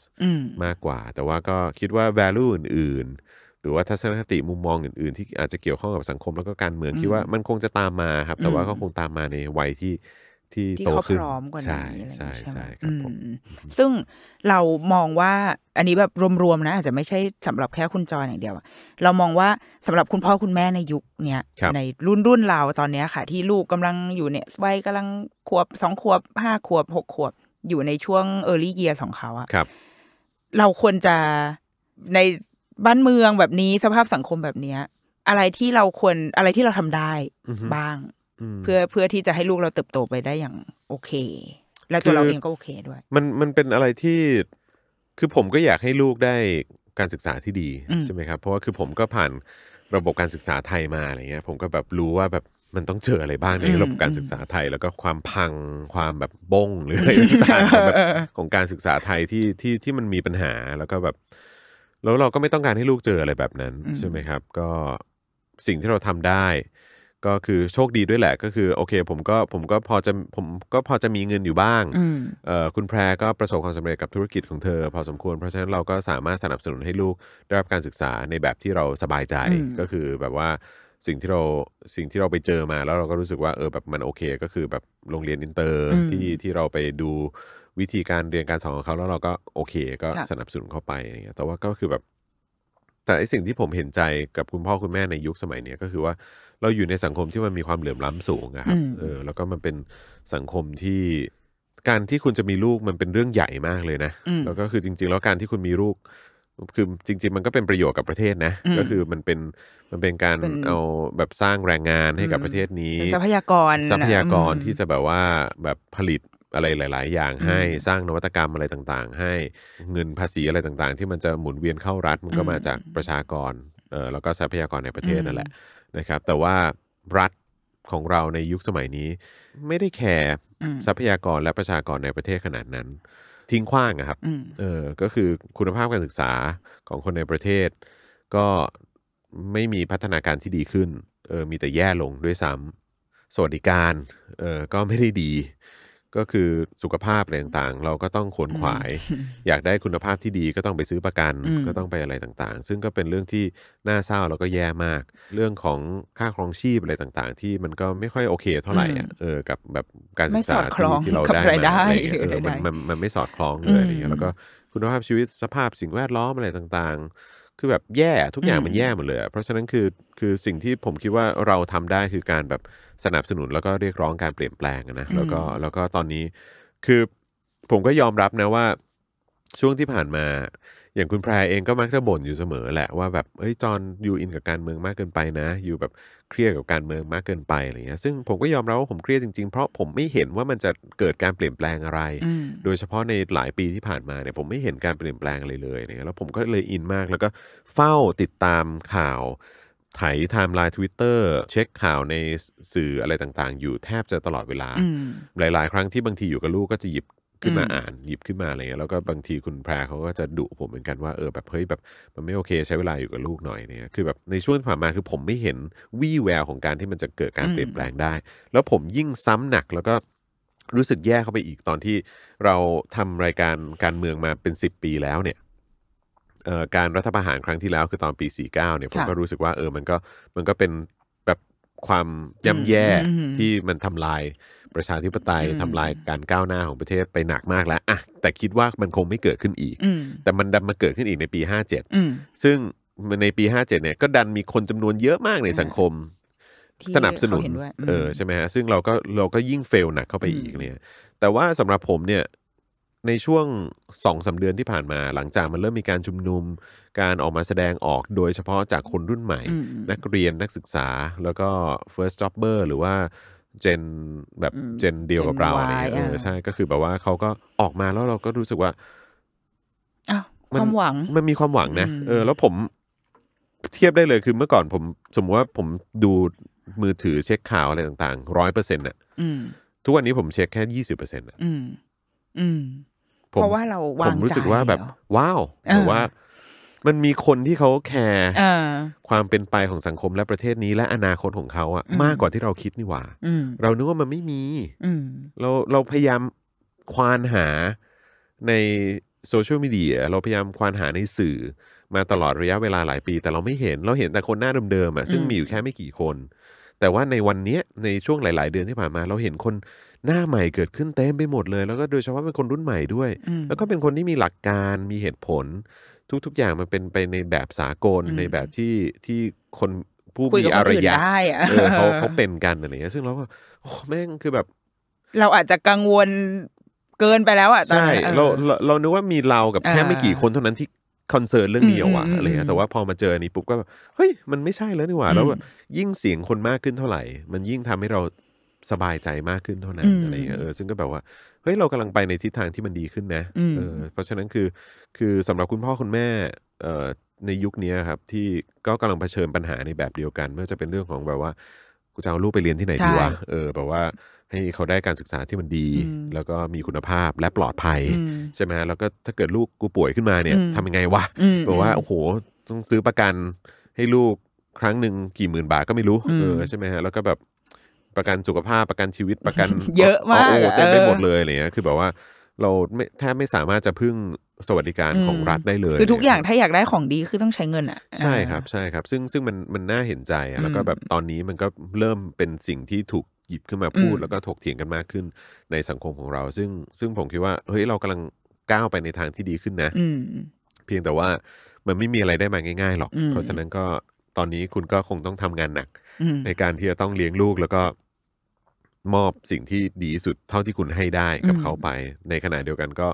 มากกว่า แต่ว่าก็คิดว่า value อื่น ๆ หรือว่าทัศนคติมุมมองอื่นๆ ที่อาจจะเกี่ยวข้องกับสังคมแล้วก็การเมืองคิดว่ามันคงจะตามมาครับ แต่ว่าก็คงตามมาในวัยที่ที่โตขึ้นพร้อมก่นใช่ใช่ใช่ครับผมซึ่งเรามองว่า อันนี้แบบรวมๆนะ อาจจะไม่ใช่สำหรับแค่คุณจอยอย่างเดียวเรามองว่าสำหรับคุณพ่อคุณแม่ในยุคเนี้ยในรุ่นรุ่นเราตอนเนี้ยค่ะ ที่ลูกกำลังอยู่เนี่ยวัยกำลังขวบสองขวบห้าขวบหกขวบ อยู่ในช่วงเออร์ลี่เยียร์ของเขาอะครับ เราควรจะในบ้านเมืองแบบนี้สภาพสังคมแบบเนี้ย อะไรที่เราควรอะไรที่เราทำได้บ้างเพื่อเพื่อที่จะให้ลูกเราเติบโตไปได้อย่างโอเค และตัวเราเองก็โอเคด้วย มันมันเป็นอะไรที่ คือผมก็อยากให้ลูกได้การศึกษาที่ดีใช่ไหมครับ เพราะว่าคือผมก็ผ่านระบบการศึกษาไทยมาอะไรเงี้ย ผมก็แบบรู้ว่าแบบมันต้องเจออะไรบ้างในระบบการศึกษาไทยแล้วก็ความพังความแบบบงหรืออะไรต่างๆแบบของการศึกษาไทยที่ที่ที่มันมีปัญหาแล้วก็แบบ แล้วเราก็ไม่ต้องการให้ลูกเจออะไรแบบนั้นใช่ไหมครับ ก็สิ่งที่เราทำได้ก็คือโชคดีด้วยแหละก็คือโอเคผมก็ผมก็พอจะผมก็พอจะมีเงินอยู่บ้าง คุณแพรก็ประสบความสำเร็จกับธุรกิจของเธอพอสมควร เพราะฉะนั้นเราก็สามารถสนับสนุนให้ลูกได้รับการศึกษาในแบบที่เราสบายใจก็คือแบบว่าสิ่งที่เราสิ่งที่เราไปเจอมาแล้วเราก็รู้สึกว่าเออแบบมันโอเค ก็คือแบบโรงเรียนอินเตอร์ที่ที่เราไปดูวิธีการเรียนการสอนของเขาแล้วเราก็โอเคก็สนับสนุนเข้าไปแต่ว่าก็คือแบบแต่ไอสิ่งที่ผมเห็นใจกับคุณพ่อคุณแม่ในยุคสมัยเนี้ก็คือว่าเราอยู่ในสังคมที่มันมีความเหลื่อมล้ำสูงอะครับ เออ แล้วก็มันเป็นสังคมที่ การที่คุณจะมีลูกมันเป็นเรื่องใหญ่มากเลยนะ แล้วก็คือจริง ๆ แล้วการที่คุณมีลูกคือจริง ๆ มันก็เป็นประโยชน์กับประเทศนะ ก็คือมันเป็นมันเป็นการเอาแบบสร้างแรงงานให้กับประเทศนี้ ทรัพยากรทรัพยากรที่จะแบบว่าแบบผลิตอะไรหลาย ๆ อย่างให้สร้างนวัตกรรมอะไรต่างๆ ให้เงินภาษีอะไรต่างๆ ที่มันจะหมุนเวียนเข้ารัฐมันก็มาจากประชากรเออแล้วก็ทรัพยากรในประเทศนั่นแหละนะครับ แต่ว่ารัฐของเราในยุคสมัยนี้ ไม่ได้แคร์ทรัพยากรและประชากรในประเทศขนาดนั้น ทิ้งขว้างะครับเออก็คือคุณภาพการศึกษาของคนในประเทศ ก็ไม่มีพัฒนาการที่ดีขึ้นเออมีแต่แย่ลงด้วยซ้ำสวัสดิการเออก็ไม่ได้ดีก็คือสุขภาพอะไรต่างๆ เราก็ต้องขวนขวาย อยากได้คุณภาพที่ดีก็ต้องไปซื้อประกันก็ต้องไปอะไรต่างๆ ซึ่งก็เป็นเรื่องที่น่าเศร้าแล้วก็แย่มาก เรื่องของค่าครองชีพอะไรต่างๆ ที่มันก็ไม่ค่อยโอเค เท่าไหร่เออกับแบบการศึกษาที่เราได้มาเออมันมันไม่สอดคล้องเลยยแล้วก็คุณภาพชีวิตสภาพสิ่งแวดล้อมอะไรต่างๆคือแบบแย่ทุกอย่างมันแย่หมดเลย เพราะฉะนั้นคือ คือสิ่งที่ผมคิดว่าเราทำได้คือการแบบสนับสนุน แล้วก็เรียกร้องการเปลี่ยนแปลงนะ แล้วก็แล้วก็ตอนนี้คือผมก็ยอมรับนะว่าช่วงที่ผ่านมาอย่างคุณแพรเองก็มักจะบ่นอยู่เสมอแหละว่าแบบเฮ้ยจอนอยู่อินกับการเมืองมากเกินไปนะ อยู่แบบเครียดกับการเมืองมากเกินไปอะไรเงี้ยซึ่งผมก็ยอมรับว่าผมเครียดจริงๆเพราะผมไม่เห็นว่ามันจะเกิดการเปลี่ยนแปลงอะไร โดยเฉพาะในหลายปีที่ผ่านมาเนี่ยผมไม่เห็นการเปลี่ยนแปลงเลยเลยเนี่ยแล้วผมก็เลยอินมากแล้วก็เฝ้าติดตามข่าวไถไทม์ไลน์ทวิตเตอร์เช็คข่าวในสื่ออะไรต่างๆ อยู่แทบจะตลอดเวลาหลาย ๆ ครั้งที่บางทีอยู่กับลูกก็จะหยิบขึ้นมาอ่านหยิบขึ้นมาอะไรเงี้ยแล้ว ก็บางทีคุณแพรเขาก็จะดุผมเหมือนกันว่าเออแบบเฮ้ยแบบมันไม่โอเค ใช้เวลาอยู่กับลูกหน่อยเนี่ยคือแบบในช่วงที่ผ่านมาคือผมไม่เห็นวี่แววของการที่มันจะเกิดการเปลี่ยนแปลงได้ แล้วผมยิ่งซ้ำหนักแล้วก็รู้สึกแย่เข้าไปอีกตอนที่เราทำรายการการเมืองมาเป็นิบปีแล้ว เนี่ยการรัฐประหารครั้งที่แล้วคือตอนปี49เนี่ยผมก็รู้สึกว่าเออมันก็มันก็เป็นแบบความย่ำแย่ที่มันทำลายประชาธิปไตยทำลายการก้าวหน้าของประเทศไปหนักมากแล้วอะแต่คิดว่ามันคงไม่เกิดขึ้นอีก แต่มันดันมาเกิดขึ้นอีกในปี57ซึ่งในปี57เนี่ยก็ดันมีคนจำนวนเยอะมากในสังคม สนับสนุน เออใช่ไหมฮะซึ่งเราก็เราก็ยิ่งเฟลหนักเข้าไปอีกเนี่ย แต่ว่าสำหรับผมเนี่ยในช่วงสองสาเดือนที่ผ่านมา หลังจากมันเริ่มมีการชุมนุมการออกมาแสดงออก โดยเฉพาะจากคนรุ่นใหม่ นักเรียนนักศึกษาแล้วก็ first jobber หรือว่าเจน แบบเจนเดียวกับเราอะไรเงี้ยเออใช่ก็คือแบบว่าเขาก็ออกมาแล้วเราก็รู้สึกว่าความหวัง มันมีความหวังนะเออ แล้วผม เทียบได้เลยคือเมื่อก่อนผม สมมติว่าผมดูมือถือเช็คข่าวอะไรต่างๆร้อยเปอร์เซ็นต์น่ะทุกวันนี้ผมเช็คแค่ยี่สิบเปอร์เซ็นต์อ่ะเพราะว่าเราวางผมรู้สึกว่าแบบว้าวหรือว่ามันมีคนที่เขาแคร์ความเป็นไปของสังคมและประเทศนี้และอนาคตของเขาอะมากกว่าที่เราคิดนี่หว่า เรานึกว่ามันไม่มีเราเราพยายามควานหาในโซเชียลมีเดียเราพยายามควานหาในสื่อมาตลอดระยะเวลาหลายปี แต่เราไม่เห็นเราเห็นแต่คนหน้าเดิมๆอะซึ่งมีอยู่แค่ไม่กี่คน แต่ว่าในวันนี้ในช่วงหลายๆเดือนที่ผ่านมา เราเห็นคนหน้าใหม่เกิดขึ้นเต็มไปหมดเลย แล้วก็โดยเฉพาะเป็นคนรุ่นใหม่ด้วยแล้วก็เป็นคนที่มีหลักการมีเหตุผลทุกๆ อย่างมันเป็นไปในแบบสากลในแบบที่ที่คนผู้มีอารยะเออเขาเขาเป็นกันอะไรเงี้ยซึ่งเราก็โอ้แม่งคือแบบ เราอาจจะกังวลเกินไปแล้วอ่ะใช่ เราเราเรานิดว่ามีเรากับแค่ไม่กี่คนเท่านั้นที่คอนเซิร์นเรื่องเดียวอะอะไรเงี้ยแต่ว่าพอมาเจอนี้ปุ๊บก็เฮ้ย มันไม่ใช่แล้วนี่หว่าแล้วยิ่งเสียงคนมากขึ้นเท่าไหร่ มันยิ่งทำให้เราสบายใจมากขึ้นเท่านั้นอะไรเงี้ยเออ ซึ่งก็แบบว่าเฮ้ยเรากำลังไปในทิศทางที่มันดีขึ้นนะเออเพราะฉะนั้นคือคือสำหรับคุณพ่อ คุณแม่ในยุคนี้ครับ ที่ก็กำลังเผชิญปัญหาในแบบเดียวกันไม่ว่าจะเป็นเรื่องของแบบว่า กูจะเอาลูกไปเรียนที่ไหนดีวะเออแบบว่าให้เขาได้การศึกษาที่มันดี แล้วก็มีคุณภาพและปลอดภัยใช่ไหมแล้วก็ถ้าเกิดลูกกูป่วยขึ้นมาเนี่ยทำยังไงวะบอกว่า โอ้โหต้องซื้อประกัน ให้ลูกครั้งหนึ่งกี่หมื่นบาทก็ไม่รู้เออใช่ไหมฮะแล้วก็แบบประกันสุขภาพประกันชีวิตประกันเยอะมากเต็มไปหมดเลยอะไรเงี้ยคือแบบว่า เราไม่แทบไม่สามารถจะพึ่งสวัสดิการของรัฐได้เลย คือทุกอย่างถ้าอยากได้ของดีคือต้องใช้เงินอ่ะใช่ครับใช่ครับ ซึ่งซึ่งมันมันน่าเห็นใจแล้วก็แบบตอนนี้มันก็เริ่มเป็นสิ่งที่ถูกหยิบขึ้นมาพูดแล้วก็ถกเถียงกันมากขึ้นในสังคมของเรา ซึ่งซึ่งผมคิดว่าเฮ้ยเรากำลังก้าวไปในทางที่ดีขึ้นนะเพียงแต่ว่ามันไม่มีอะไรได้มาง่ายๆหรอก เพราะฉะนั้นก็ตอนนี้คุณก็คงต้องทำงานหนักในการที่จะต้องเลี้ยงลูกแล้วก็มอบสิ่งที่ดีสุดเท่าที่คุณให้ได้กับเขาไป ในขณะเดียวกันก็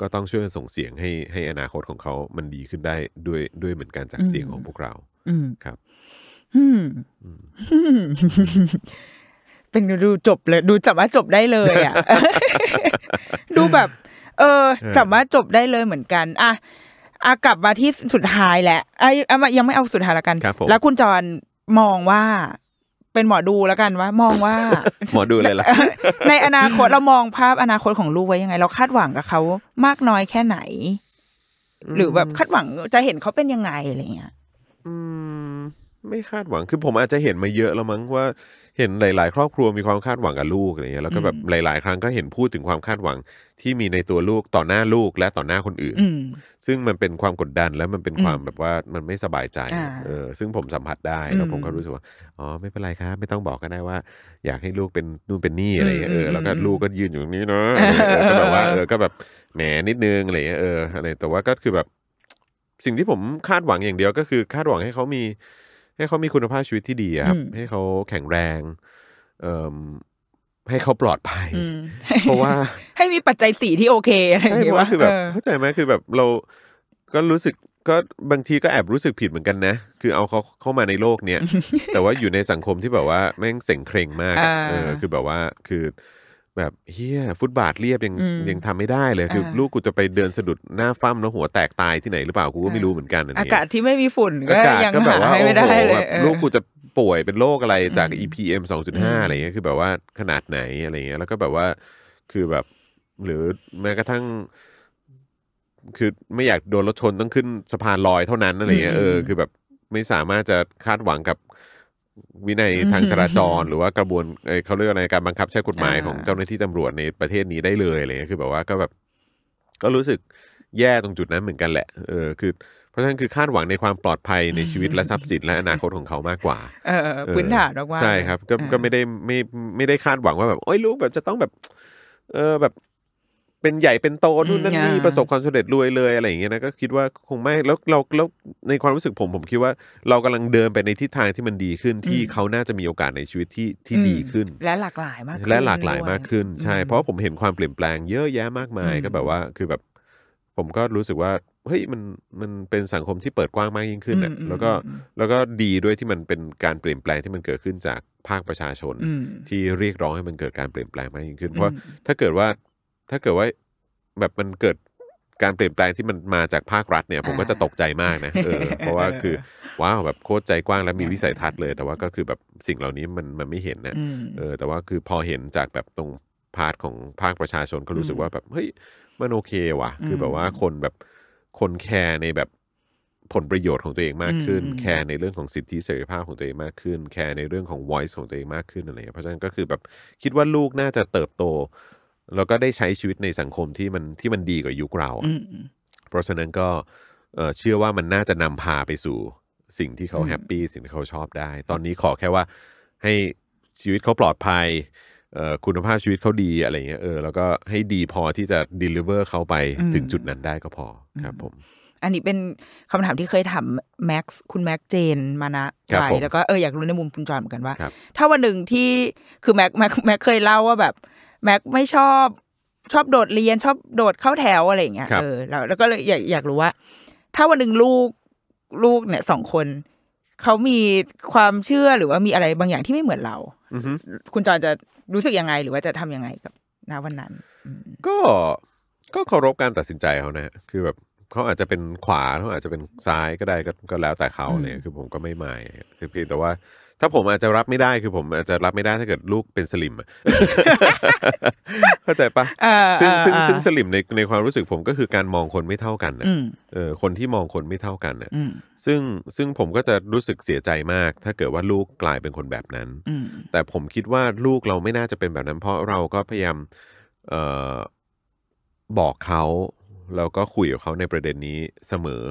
ก็ต้องช่วยส่งเสียงให้ให้อนาคตของเขา มันดีขึ้นได้ด้วยด้วยเหมือนกันจากเสียงของพวกเราครับเป็นดูจบเลยดูจับว่าจบได้เลยอ่ะดูแบบ เออจับว่าจบได้เลยเหมือนกัน อ่ะอากลับมาที่สุดท้ายแหละไอ้ยังไม่เอาสุดท้ายละกัน แล้วคุณจรมองว่าเป็นหมอดูแล้วกันว่า มองว่า หมอดูเลยล่ะในอนาคตเรามองภาพอนาคตของลูกไว้ยังไง เราคาดหวังกับเขามากน้อยแค่ไหน หรือแบบคาดหวังจะเห็นเขาเป็นยังไงอะไรเงี้ย อืมไม่คาดหวังคือผมอาจจะเห็นมาเยอะแล้วมั้งว่าเห็นหลายๆครอบครัวมีความคาดหวังกับลูกอะไรเงี้ยแล้วก็แบบหลาย ๆครั้งก็เห็นพูดถึงความคาดหวังที่มีในตัวลูก ต่อหน้าลูกและต่อหน้าคนอื่นซึ่งมันเป็นความกดดัน และมันเป็นความแบบว่ามันไม่สบายใจ เออซึ่งผมสัมผัสได้ แล้วผมก็รู้สึกว่า อ๋อ ไม่เป็นไรครับไม่ต้องบอกก็ได้ว่า อยากให้ลูกเป็นนู่นเป็นนี่อะไรเงี้ยเออแล้วก็ลูกก็ยืนอยู่ตรงนี้เนาะก็แบบว่าเออก็แบบแหมนิดนึงอะไรเงี้ยเอออะไรแต่ว่าก็คือแบบ สิ่งที่ผมคาดหวังอย่างเดียว ก็คือคาดหวังให้เขามีให้เขามีคุณภาพชีวิตที่ดีครับ ให้เขาแข็งแรงเออให้เขาปลอดภัย เพราะว่า ให้มีปัจจัยสีที่โอเค อะไรอย่างเงี้ยว่าคือแบบเข้าใจไหมคือแบบเราก็รู้สึกก็บางทีก็แอบรู้สึกผิดเหมือนกันนะ คือเอาเขาเข้ามาในโลกเนี้ย แต่ว่าอยู่ในสังคมที่แบบว่าแม่งเสงเคร่งมากเออคือแบบว่าคือแบบเฮียฟุตบาทเรียบยังยังทำไม่ได้เลย คือ ลูกกูจะไปเดินสะดุดหน้าฟั่มแล้ว หัวแตกตายที่ไหนหรือเปล่า กูก็ไม่รู้เหมือนกันออาเี้ยกาศที่ไม่มีฝุ่นก็อายังหาใไม่ได้เลยลูกกูจะป่วยเป็นโรคอะไรจากอ EPM 2.5 อะไรเงี้ยคือแบบว่าขนาดไหนอะไรเงี้ยแล้วก็แบบว่า คือแบบ หรือแม้กระทั่ง คือไม่อยากโดนรถชนต้องขึ้นสะพานลอยเท่านั้นอะไรเงี้ยเออคือแบบไม่สามารถจะคาดหวังกับวินัยทางจราจรหรือว่ากระบวนเขาเรียกอะไรการบังคับใช้กฎหมายของเจ้าหน้าที่ตำรวจในประเทศนี้ได้เลยอะไรเงี้ยคือแบบว่าก็แบบ ก็รู้สึกแย่ตรงจุดนั้นเหมือนกันแหละเออคือเพราะฉะนั้นคือคาดหวังในความปลอดภัยในชีวิตและทรัพย์สินและอนาคตของเขามากกว่า เออพื้นฐานมากว่า ใช่ครับ ก็ก็ไม่ได้ไม่ไม่ได้คาดหวังว่าแบบโอ้ยลูกแบบจะต้องแบบ เออแบบเป็นใหญ่เป็นโตนู่นนั่นนี่ประสบความสำเร็จรวยเลยอะไรอย่างเงี้ยนะก็คิดว่าคงไม่แล้วเราแล้วในความรู้สึกผม ผมคิดว่าเรากำลังเดินไปในทิศทางที่มันดีขึ้นที่เขาน่าจะมีโอกาสในชีวิตที่ที่ดีขึ้น และหลากหลายมากและหลากหลายมากขึ้นใช่เพราะผมเห็นความเปลี่ยนแปลงเยอะแยะมากมายก็แบบว่าคือแบบ ผมก็รู้สึกว่าเฮ้ยมันมันเป็นสังคมที่เปิดกว้างมากยิ่งขึ้นอ่ะแล้วก็แล้วก็ดีด้วยที่มันเป็นการเปลี่ยนแปลงที่มันเกิดขึ้นจากภาคประชาชนที่เรียกร้องให้มันเกิดการเปลี่ยนแปลงมากยิ่งขึ้นเพราะถ้าเกิดว่าถ้าเกิดว่าแบบมันเกิดการเปลี่ยนแปลงที่มันมาจากภาครัฐเนี่ย ผมก็จะตกใจมากนะเออเพราะว่าคือ ว้าวแบบโคตรใจกว้างและมีวิสัยทัศน์เลย แต่ว่าก็คือแบบสิ่งเหล่านี้มันมันไม่เห็นนะเออ แต่ว่าคือพอเห็นจากแบบตรงพาร์ทของภาคประชาชนก็รู้สึกว่าแบบเฮ้ยมันโอเคว่ะ คือแบบว่าคนแบบคนแคร์ในแบบผลประโยชน์ของตัวเองมากขึ้น แคร์ในเรื่องของสิทธิเสรีภาพของตัวเองมากขึ้น แคร์ในเรื่องของ voice ของตัวเองมากขึ้นอะไรเพราะฉะนั้นก็คือแบบคิดว่าลูกน่าจะเติบโตแล้วก็ได้ใช้ชีวิตในสังคมที่มันที่มันดีกว่ายุคเรา เพราะฉะนั้นก็เชื่อว่ามันน่าจะนำพาไปสู่สิ่งที่เขาแฮปปี้สิ่งที่เขาชอบได้ ตอนนี้ขอแค่ว่าให้ชีวิตเขาปลอดภัยคุณภาพชีวิตเขาดีอะไรเงี้ยเออแล้วก็ให้ดีพอที่จะดิลิเวอร์เขาไป ถึงจุดนั้นได้ก็พอครับผม อันนี้เป็นคำถามที่เคยถามแม็กซ์คุณแม็กเจนมานะไปแล้วก็เอออยากรู้ในมุมคุณจอนเหมือนกันว่า ถ้าวันหนึ่งที่คือแม็กแม็กแม็กเคยเล่าว่าแบบแม็กไม่ชอบชอบโดดเรียนชอบโดดเข้าแถวอะไรเงี้ยเออแล้วแล้วก็เลยอยากอยากรู้ว่าถ้าวันหนึ่งลูกลูกเนี่ยสองคนเขามีความเชื่อหรือว่ามีอะไรบางอย่างที่ไม่เหมือนเราคุณจอนจะรู้สึกยังไงหรือว่าจะทำยังไงกับาวันนั้นก็ก็เคารพการตัดสินใจเขานะ คือแบบเขาอาจจะเป็นขวาเขาอาจจะเป็นซ้ายก็ได้ก็ก็แล้วแต่เขาเลยคือผมก็ไม่หมายคือเพียงแต่ว่าถ้าผมอาจจะรับไม่ได้คือผม อาจจะรับไม่ได้ถ้าเกิดลูกเป็นสลิมเข้าใจปะซึ่งซึ่งซึ่งสลิมในในความรู้สึกผมก็คือการมองคนไม่เท่ากันเออ คนที่มองคนไม่เท่ากันซึ่งซึ่งผมก็จะรู้สึกเสียใจมาก ถ้าเกิดว่าลูกกลายเป็นคนแบบนั้น แต่ผมคิดว่าลูกเราไม่น่าจะเป็นแบบนั้น เพราะเราก็พยายามเออบอกเขาแล้วก็คุยกับเขาในประเด็นนี้เสมอ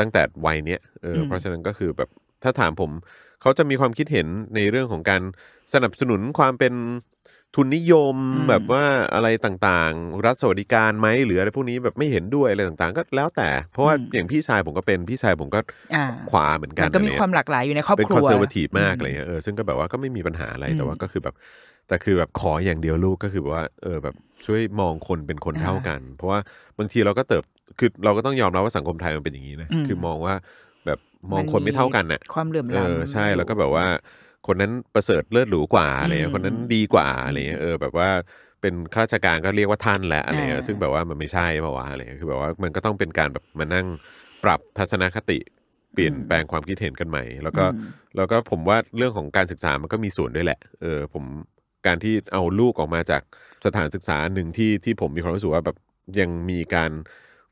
ตั้งแต่วัยเนี้ยเออเพราะฉะนั้นก็คือแบบถ้าถามผมเขาจะมีความคิดเห็นในเรื่องของการสนับสนุนความเป็นทุนนิยมแบบว่าอะไรต่างๆ รัฐสวัสดิการไหมหรืออะไรพวกนี้แบบไม่เห็นด้วยอะไรต่างๆ ก็แล้วแต่ เพราะว่าอย่างพี่ชายผมก็เป็นพี่ชายผมก็ขวาเหมือนกันก็มีความหลากหลายอยู่ในครอบครัวเป็นคอนเซอร์วทีฟมากเลยเออ ซึ่งก็แบบว่าก็ไม่มีปัญหาอะไรแต่ว่าก็คือแบบแต่คือแบบขออย่างเดียวลูกก็คือว่าเออแบบช่วยมองคนเป็นคนเท่ากัน เพราะว่าบางทีเราก็เติบ คือเราก็ต้องยอมรับว่าสังคมไทยมันเป็นอย่างนี้นะคือมองว่าแบบมองคนไม่เท่ากันน่ะความเหลื่อมล้ำใช่แล้วก็แบบว่า คนนั้นประเสริฐเลิศหรูกว่าอะไร คนนั้นดีกว่าอะไร เออแบบว่าเป็นข้าราชการก็เรียกว่าท่านแหละอะไรซึ่งแบบว่ามันไม่ใช่ป่าวะอะไรคือแบบว่ามันก็ต้องเป็นการแบบมานั่งปรับทัศนคติ เปลี่ยนแปลงความคิดเห็นกันใหม่ แล้วก็แล้วก็ผมว่าเรื่องของการศึกษามันก็มีส่วนด้วยแหละเออผมการที่เอาลูกออกมาจากสถานศึกษาหนึ่งที่ที่ผมมีความรู้สึกว่า แบบยังมีการ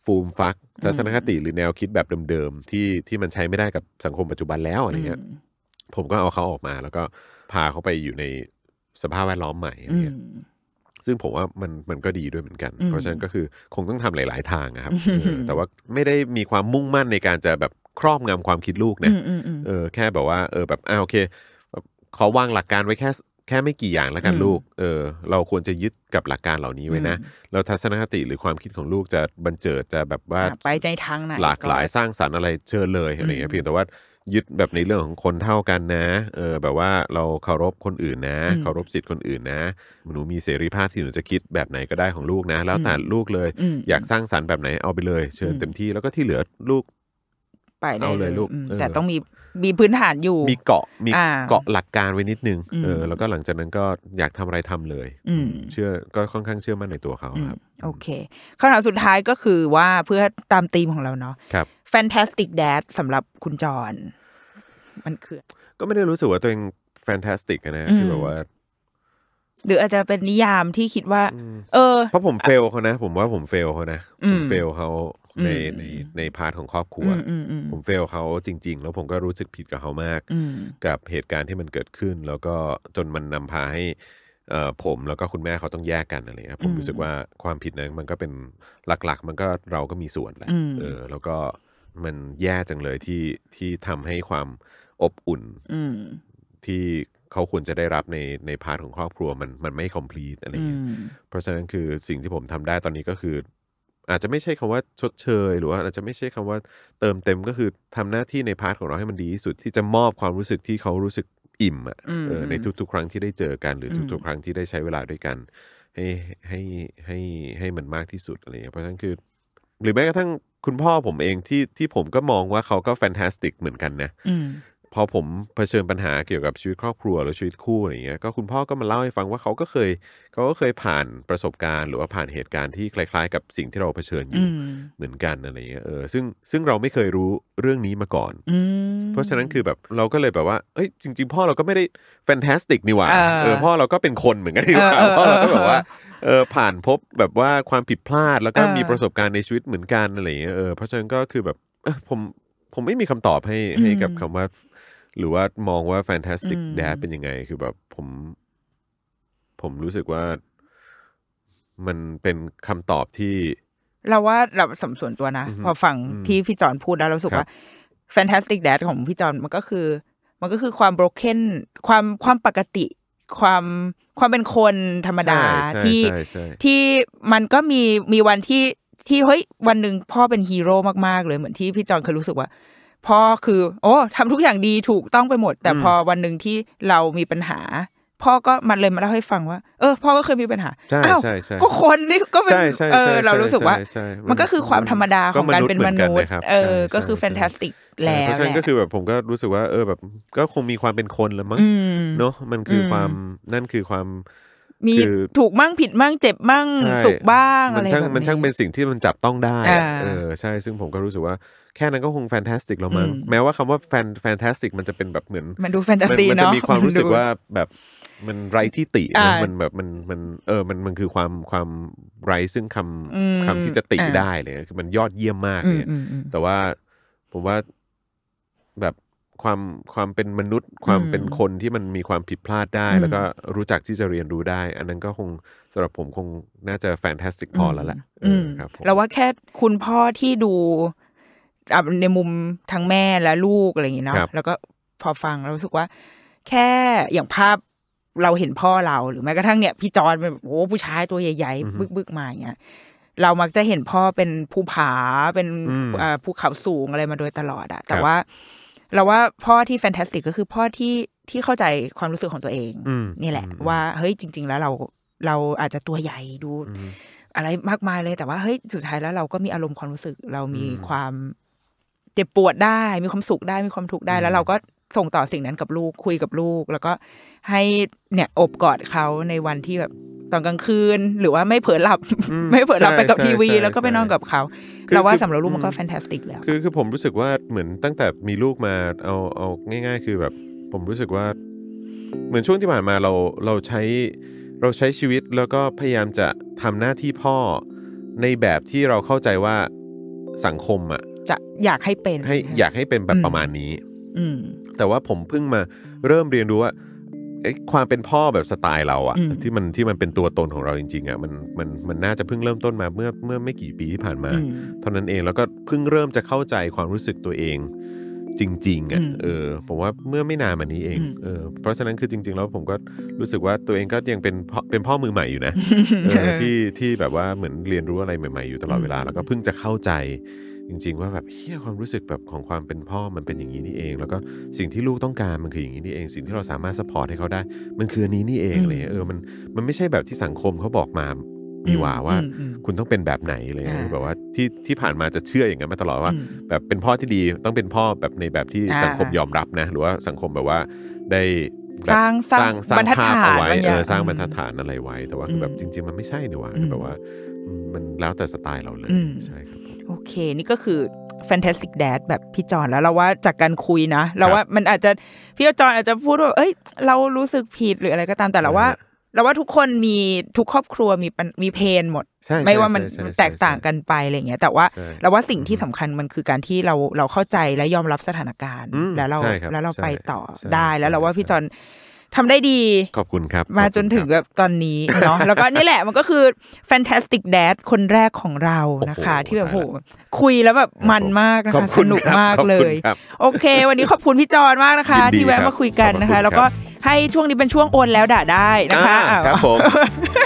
ฟูมฟักทัศนคติหรือแนวคิดแบบเดิมๆ ที่ที่มันใช้ไม่ได้กับสังคมปัจจุบันแล้วอะไรเงี้ย ผมก็เอาเขาออกมา แล้วก็พาเขาไปอยู่ในสภาพแวดล้อมใหม่อะไรเงี้ยซึ่งผมว่ามันมันก็ดีด้วยเหมือนกัน เพราะฉะนั้นก็คือคงต้องทำหลายๆทางครับแต่ว่าไม่ได้มีความมุ่งมั่นในการจะแบบครอบงำความคิดลูกเนี่ยเออแค่แบบว่าเออแบบอ่าโอเคขอวางหลักการไว้แค่แค่ไม่กี่อย่างแล้วกันลูก เออ เราควรจะยึดกับหลักการเหล่านี้ไว้นะเราทัศนคติหรือความคิดของลูกจะบันเจิดจะแบบว่าไปในทางไหนหลากหลายสร้างสารรค์อะไรเชิญเลยอะไรอย่างเงี้ยเพียงแต่ว่ายึดแบบในเรื่องของคนเท่ากันนะ เออ แบบว่าเราเคารพคนอื่นนะเคารพสิทธิ์คนอื่นนะหนูมีเสรีภาพที่หนูจะคิดแบบไหนก็ได้ของลูกนะ แล้วแต่ลูกเลย อยากสร้างสรรค์แบบไหนเอาไปเลย เชิญเต็มที่แล้วก็ที่เหลือลูกไปได้เลยลูกแต่ต้องมีมีพื้นฐานอยู่ มีเกาะมีเกาะหลักการไว้นิดนึง เออ แล้วก็หลังจากนั้นก็อยากทำอะไรทำเลยเชื่อ ก็ค่อนข้างเชื่อมั่นในตัวเขาครับ โอเคคำถามสุดท้ายก็คือว่าเพื่อตามธีมของเราเนาะครับ fantastic dad สำหรับคุณจอนมันคือ ก็ไม่ได้รู้สึกว่าตัวเองแฟนตาสติกนะ คือแบบว่า หรืออาจจะเป็นนิยามที่คิดว่า เออเพราะผมเฟลเขานะ ผมว่าผมเฟลเขานะผมเฟลเขาในในในพาร์ทของครอบครัว ผมเฟลเขาจริงๆ แล้วผมก็รู้สึกผิดกับเขามากกับเหตุการณ์ที่มันเกิดขึ้น แล้วก็จนมันนำพาให้ผมแล้วก็คุณแม่เขาต้องแยกกันอะไรครับผมรู้สึกว่าความผิดนั้น มันก็เป็นหลักๆมันก็เราก็มีส่วนแหละเออแล้วก็มันแย่จังเลยที่ที่ทำให้ความอบอุ่นที่เขาควรจะได้รับในในพาร์ทของครอบครัวมันมันไม่คอมพลีตอะไรเงี้ยเพราะฉะนั้นคือสิ่งที่ผมทำได้ตอนนี้ก็คืออาจจะไม่ใช่คำว่าชดเชย หรือว่า อาจจะไม่ใช่คำว่าเติมเต็มก็คือ ทำหน้าที่ในพาร์ทของเราให้มันดีที่สุดที่จะมอบความรู้สึกที่เขารู้สึกอิ่มอ่ะในทุกๆครั้งที่ได้เจอกันหรือทุกๆครั้งที่ได้ใช้เวลาด้วยกัน ให้ให้ให้ให้มันมากที่สุดอะไรเงี้ยเพราะฉะนั้นคือหรือแม้กระทั่งคุณพ่อผมเองที่ที่ผมก็มองว่าเขาก็แฟนตาสติกเหมือนกันนะพอผมเผชิญปัญหาเกี่ยวกับชีวิตครอบครัวหรือชีวิตคู่อะไรเงี้ย ก็คุณพ่อก็มาเล่าให้ฟังว่าเขาก็เคย เขาก็เคยผ่านประสบการณ์ หรือว่าผ่านเหตุการณ์ที่คล้าย ๆ กับสิ่งที่เราเผชิญอยู่เหมือนกันอะไรเงี้ย เออ ซึ่งซึ่งเราไม่เคยรู้เรื่องนี้มาก่อนเพราะฉะนั้นคือแบบเราก็เลยแบบว่า เอ้ยจริง ๆ พ่อเราก็ไม่ได้แฟนตาสติกนี่หว่า เออพ่อเราก็เป็นคนเหมือนกันนี่หว่า พ่อเราก็แบบว่า เออผ่านพบแบบว่าความผิดพลาดแล้วก็มีประสบการณ์ในชีวิตเหมือนกันอะไรเงี้ย เออเพราะฉะนั้นก็คือแบบผมผมไม่มีคำตอบให้ให้กับคำว่าหรือว่ามองว่า Fantastic Dad เป็นยังไงคือแบบผม ผมรู้สึกว่า มันเป็นคำตอบที่ เราว่าเราสัมส่วนตัวนะ พอฟังที่พี่จอนพูดแล้วเราสึกว่า Fantastic Dad ของพี่จอนมันก็คือมันก็คือความ broken ความความปกติ ความความเป็นคนธรรมดาที่ที่มันก็มีมีวันที่ที่เฮ้ยวันหนึ่งพ่อเป็นฮีโร่มาก ๆ เลย เหมือนที่พี่จอนเคยรู้สึกว่าพ่อคือโอ้ทำทุกอย่างดีถูกต้องไปหมด แต่พอวันหนึ่งที่เรามีปัญหา พ่อก็มันเลยมาเล่าให้ฟังว่า เออพ่อก็เคยมีปัญหา อ้าวก็คนนี่ก็เป็นเออเรารู้สึกว่ามันก็คือความธรรมดาของการเป็นมนุษย์เออก็คือแฟนตาสติกแล้วเพราะฉะนั้นก็คือแบบผมก็รู้สึกว่า เออแบบ ก็คงมีความเป็นคนละมั้งเนาะมันคือความนั่นคือความมีถูกมั่งผิดมั่งเจ็บมั่งสุขบ้างอะไรแบบนี้มันช่างเป็นสิ่งที่มันจับต้องได้เออใช่ซึ่งผมก็รู้สึกว่าแค่นั้นก็คงแฟนตาสติกแล้วมั้งแม้ว่าคำว่า แฟนแฟนตาสติกมันจะเป็นแบบเหมือน มันดูแฟนตาซีเนาะมันจะมีความรู้สึกว่าแบบมันไร้ที่ติมันแบบมันมัน เออ มันมันคือความความไร้ซึ่งคำคำที่จะติได้เลยคือมันยอดเยี่ยมมากเลยแต่ว่าผมว่าแบบความความเป็นมนุษย์ความเป็นคนที่มันมีความผิดพลาดได้ แล้วก็รู้จักที่จะเรียนรู้ได้ อันนั้นก็คงสำหรับผมคงน่าจะแฟนตาสติกพอแล้วแหละครับเราว่าแค่คุณพ่อที่ดู ในมุมทั้งแม่และลูกอะไรอย่างี้เนาะแล้วก็พอฟังเราสึกว่า แค่อย่างภาพเราเห็นพ่อเราหรือแม้กระทั่งเนี่ยพี่จอนเป็นโอ้ผู้ชายตัวใหญ่ๆบึกบึกมาอย่างเงี้ย เรามักจะเห็นพ่อเป็นภูผาเป็นภูเขาสูงอะไรมาโดยตลอดอะแต่ว่าเราว่าพ่อที่แฟนตาสติกก็คือพ่อที่ที่เข้าใจความรู้สึกของตัวเองนี่แหละว่าเฮ้ยจริงๆ แล้วเราเราอาจจะตัวใหญ่ดูอะไรมากมายเลยแต่ว่าเฮ้ยสุดท้ายแล้วเราก็มีอารมณ์ความรู้สึกเรามีความ เจ็บปวดได้ มีความสุขได้มีความทุกข์ได้ แล้วเราก็ส่งต่อสิ่งนั้นกับลูกคุยกับลูก แล้วก็ให้เนี่ยอบกอดเขาในวันที่แบบตอนกลางคืนหรือว่าไม่เผลอหลับ ไม่เผลอหลับไปกับทีวี แล้วก็ไปนอนกับเขาเราว่าสำหรับลูกมันก็แฟนตาสติกแล้วคือคือผมรู้สึกว่าเหมือนตั้งแต่มีลูกมาเอาเอาง่าย ๆ คือแบบผมรู้สึกว่า เหมือนช่วงที่ผ่านมาเรา เราใช้เราใช้ชีวิตแล้วก็พยายามจะทำหน้าที่พ่อในแบบที่เราเข้าใจว่าสังคมอ่ะจะอยากให้เป็นให้อยากให้เป็นแบบประมาณนี้ อืแต่ว่าผมเพิ่งมาเริ่มเรียนรู้ว่าความเป็นพ่อแบบสไตล์เราอะที่มันที่มันเป็นตัวตนของเราจริง ๆอะมันมันมันน่าจะเพิ่งเริ่มต้นมาเมื่อเมื่อไม่กี่ปีที่ผ่านมา เท่านั้นเองแล้วก็เพิ่งเริ่มจะเข้าใจความรู้สึกตัวเอง จริง ๆอ่ะเออผมว่าเมื่อไม่นานมานี้เองเออเพราะฉะนั้นคือจริง ๆ แล้วผมก็รู้สึกว่าตัวเองก็ยังเป็นเป็นพ่อมือใหม่อยู่นะที่ที่แบบว่าเหมือนเรียนรู้อะไรใหม่ๆอยู่ตลอดเวลา แล้วก็เพิ่งจะเข้าใจจริงๆว่าแบบเฮียความรู้สึกแบบของความเป็นพ่อมันเป็นอย่างนี้นี่เองแล้วก็สิ่งที่ลูกต้องการมันคืออย่างนี้นี่เองสิ่งที่เราสามารถสปอร์ตให้เขาได้มันคือนี้นี่เองเลย เออมันมันไม่ใช่แบบที่สังคมเขาบอกมามีว่าว่า คุณต้องเป็นแบบไหนเลยแบบว่าที่ที่ผ่านมาจะเชื่ออย่างนั้นมาตลอดว่าแบบเป็นพ่อที่ดีต้องเป็นพ่อแบบในแบบที่สังคมยอมรับนะหรือว่าสังคมแบบว่าได้สร้างสร้างบรทัดฐานเอาไว้เออสร้างบรรทัดฐานอะไรไว้แต่ว่าคือแบบจริงๆมันไม่ใช่นี่หว่าคือแบบว่ามันแล้วแต่สไตล์เราเลยใช่ครับเคนี่ก็คือ Fantastic Dad แบบพี่จอนแล้วเราว่าจากการคุยนะเราว่ามันอาจจะพี่จอนอาจจะพูดว่าเอ้ย เรารู้สึกผิดหรืออะไรก็ตามแต่เราว่าเราว่าทุกคนมีทุกครอบครัวมีมีเพนหมด ไม่ว่ามันแตกต่างกันไปอะไรเงี้ยแต่ว่าเราว่าสิ่งที่สำคัญมันคือการที่เราเราเข้าใจและยอมรับสถานการณ์ แล้วเราแล้วเราไปต่อได้แล้วเราว่าพี่จอนทำได้ดีขอบคุณครับ มาจนถึงแบบตอนนี้เนาะแล้วก็นี่แหละมันก็คือ Fantastic Dad คนแรกของเรานะคะ ที่แบบโหคุยแล้วแบบมันมากนะคะสนุกมากเลย โอเค วันนี้ขอบคุณพี่จอนมากนะคะ ที่แวะมาคุยกันนะคะ แล้วก็ให้ช่วงนี้เป็นช่วงโอนแล้วด่าได้นะคะครับผม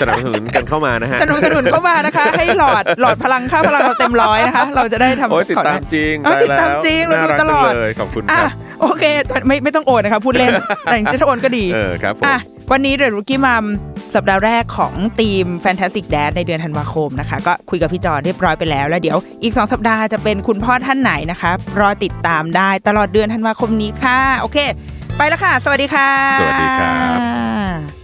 สนับสนุนกันเข้ามานะฮะสนับสนุนเข้ามานะคะ ให้หลอดหลอดพลังค่าพลังเราเต็มร้อยนะคะเราจะได้ทำติดตามจริงติดตามจริงเราดูตลอดเลยขอบคุณครับโอเคไม่ไม่ต้องโอนนะครับ พูดเล่น แต่จะถ้าโอนก็ดีเออครับอ่ะวันนี้เดรุกี้มัมสัปดาห์แรกของทีมแฟนตาซีแดนในเดือนธันวาคมนะคะ ก็คุยกับพี่จอเรียบร้อยไปแล้วแล้วเดี๋ยวอีก 2 สัปดาห์จะเป็นคุณพ่อท่านไหนนะคะรอติดตามได้ตลอดเดือนธันวาคมนี้ค่ะ โอเค ไปแล้วค่ะ สวัสดีค่ะ สวัสดีครับ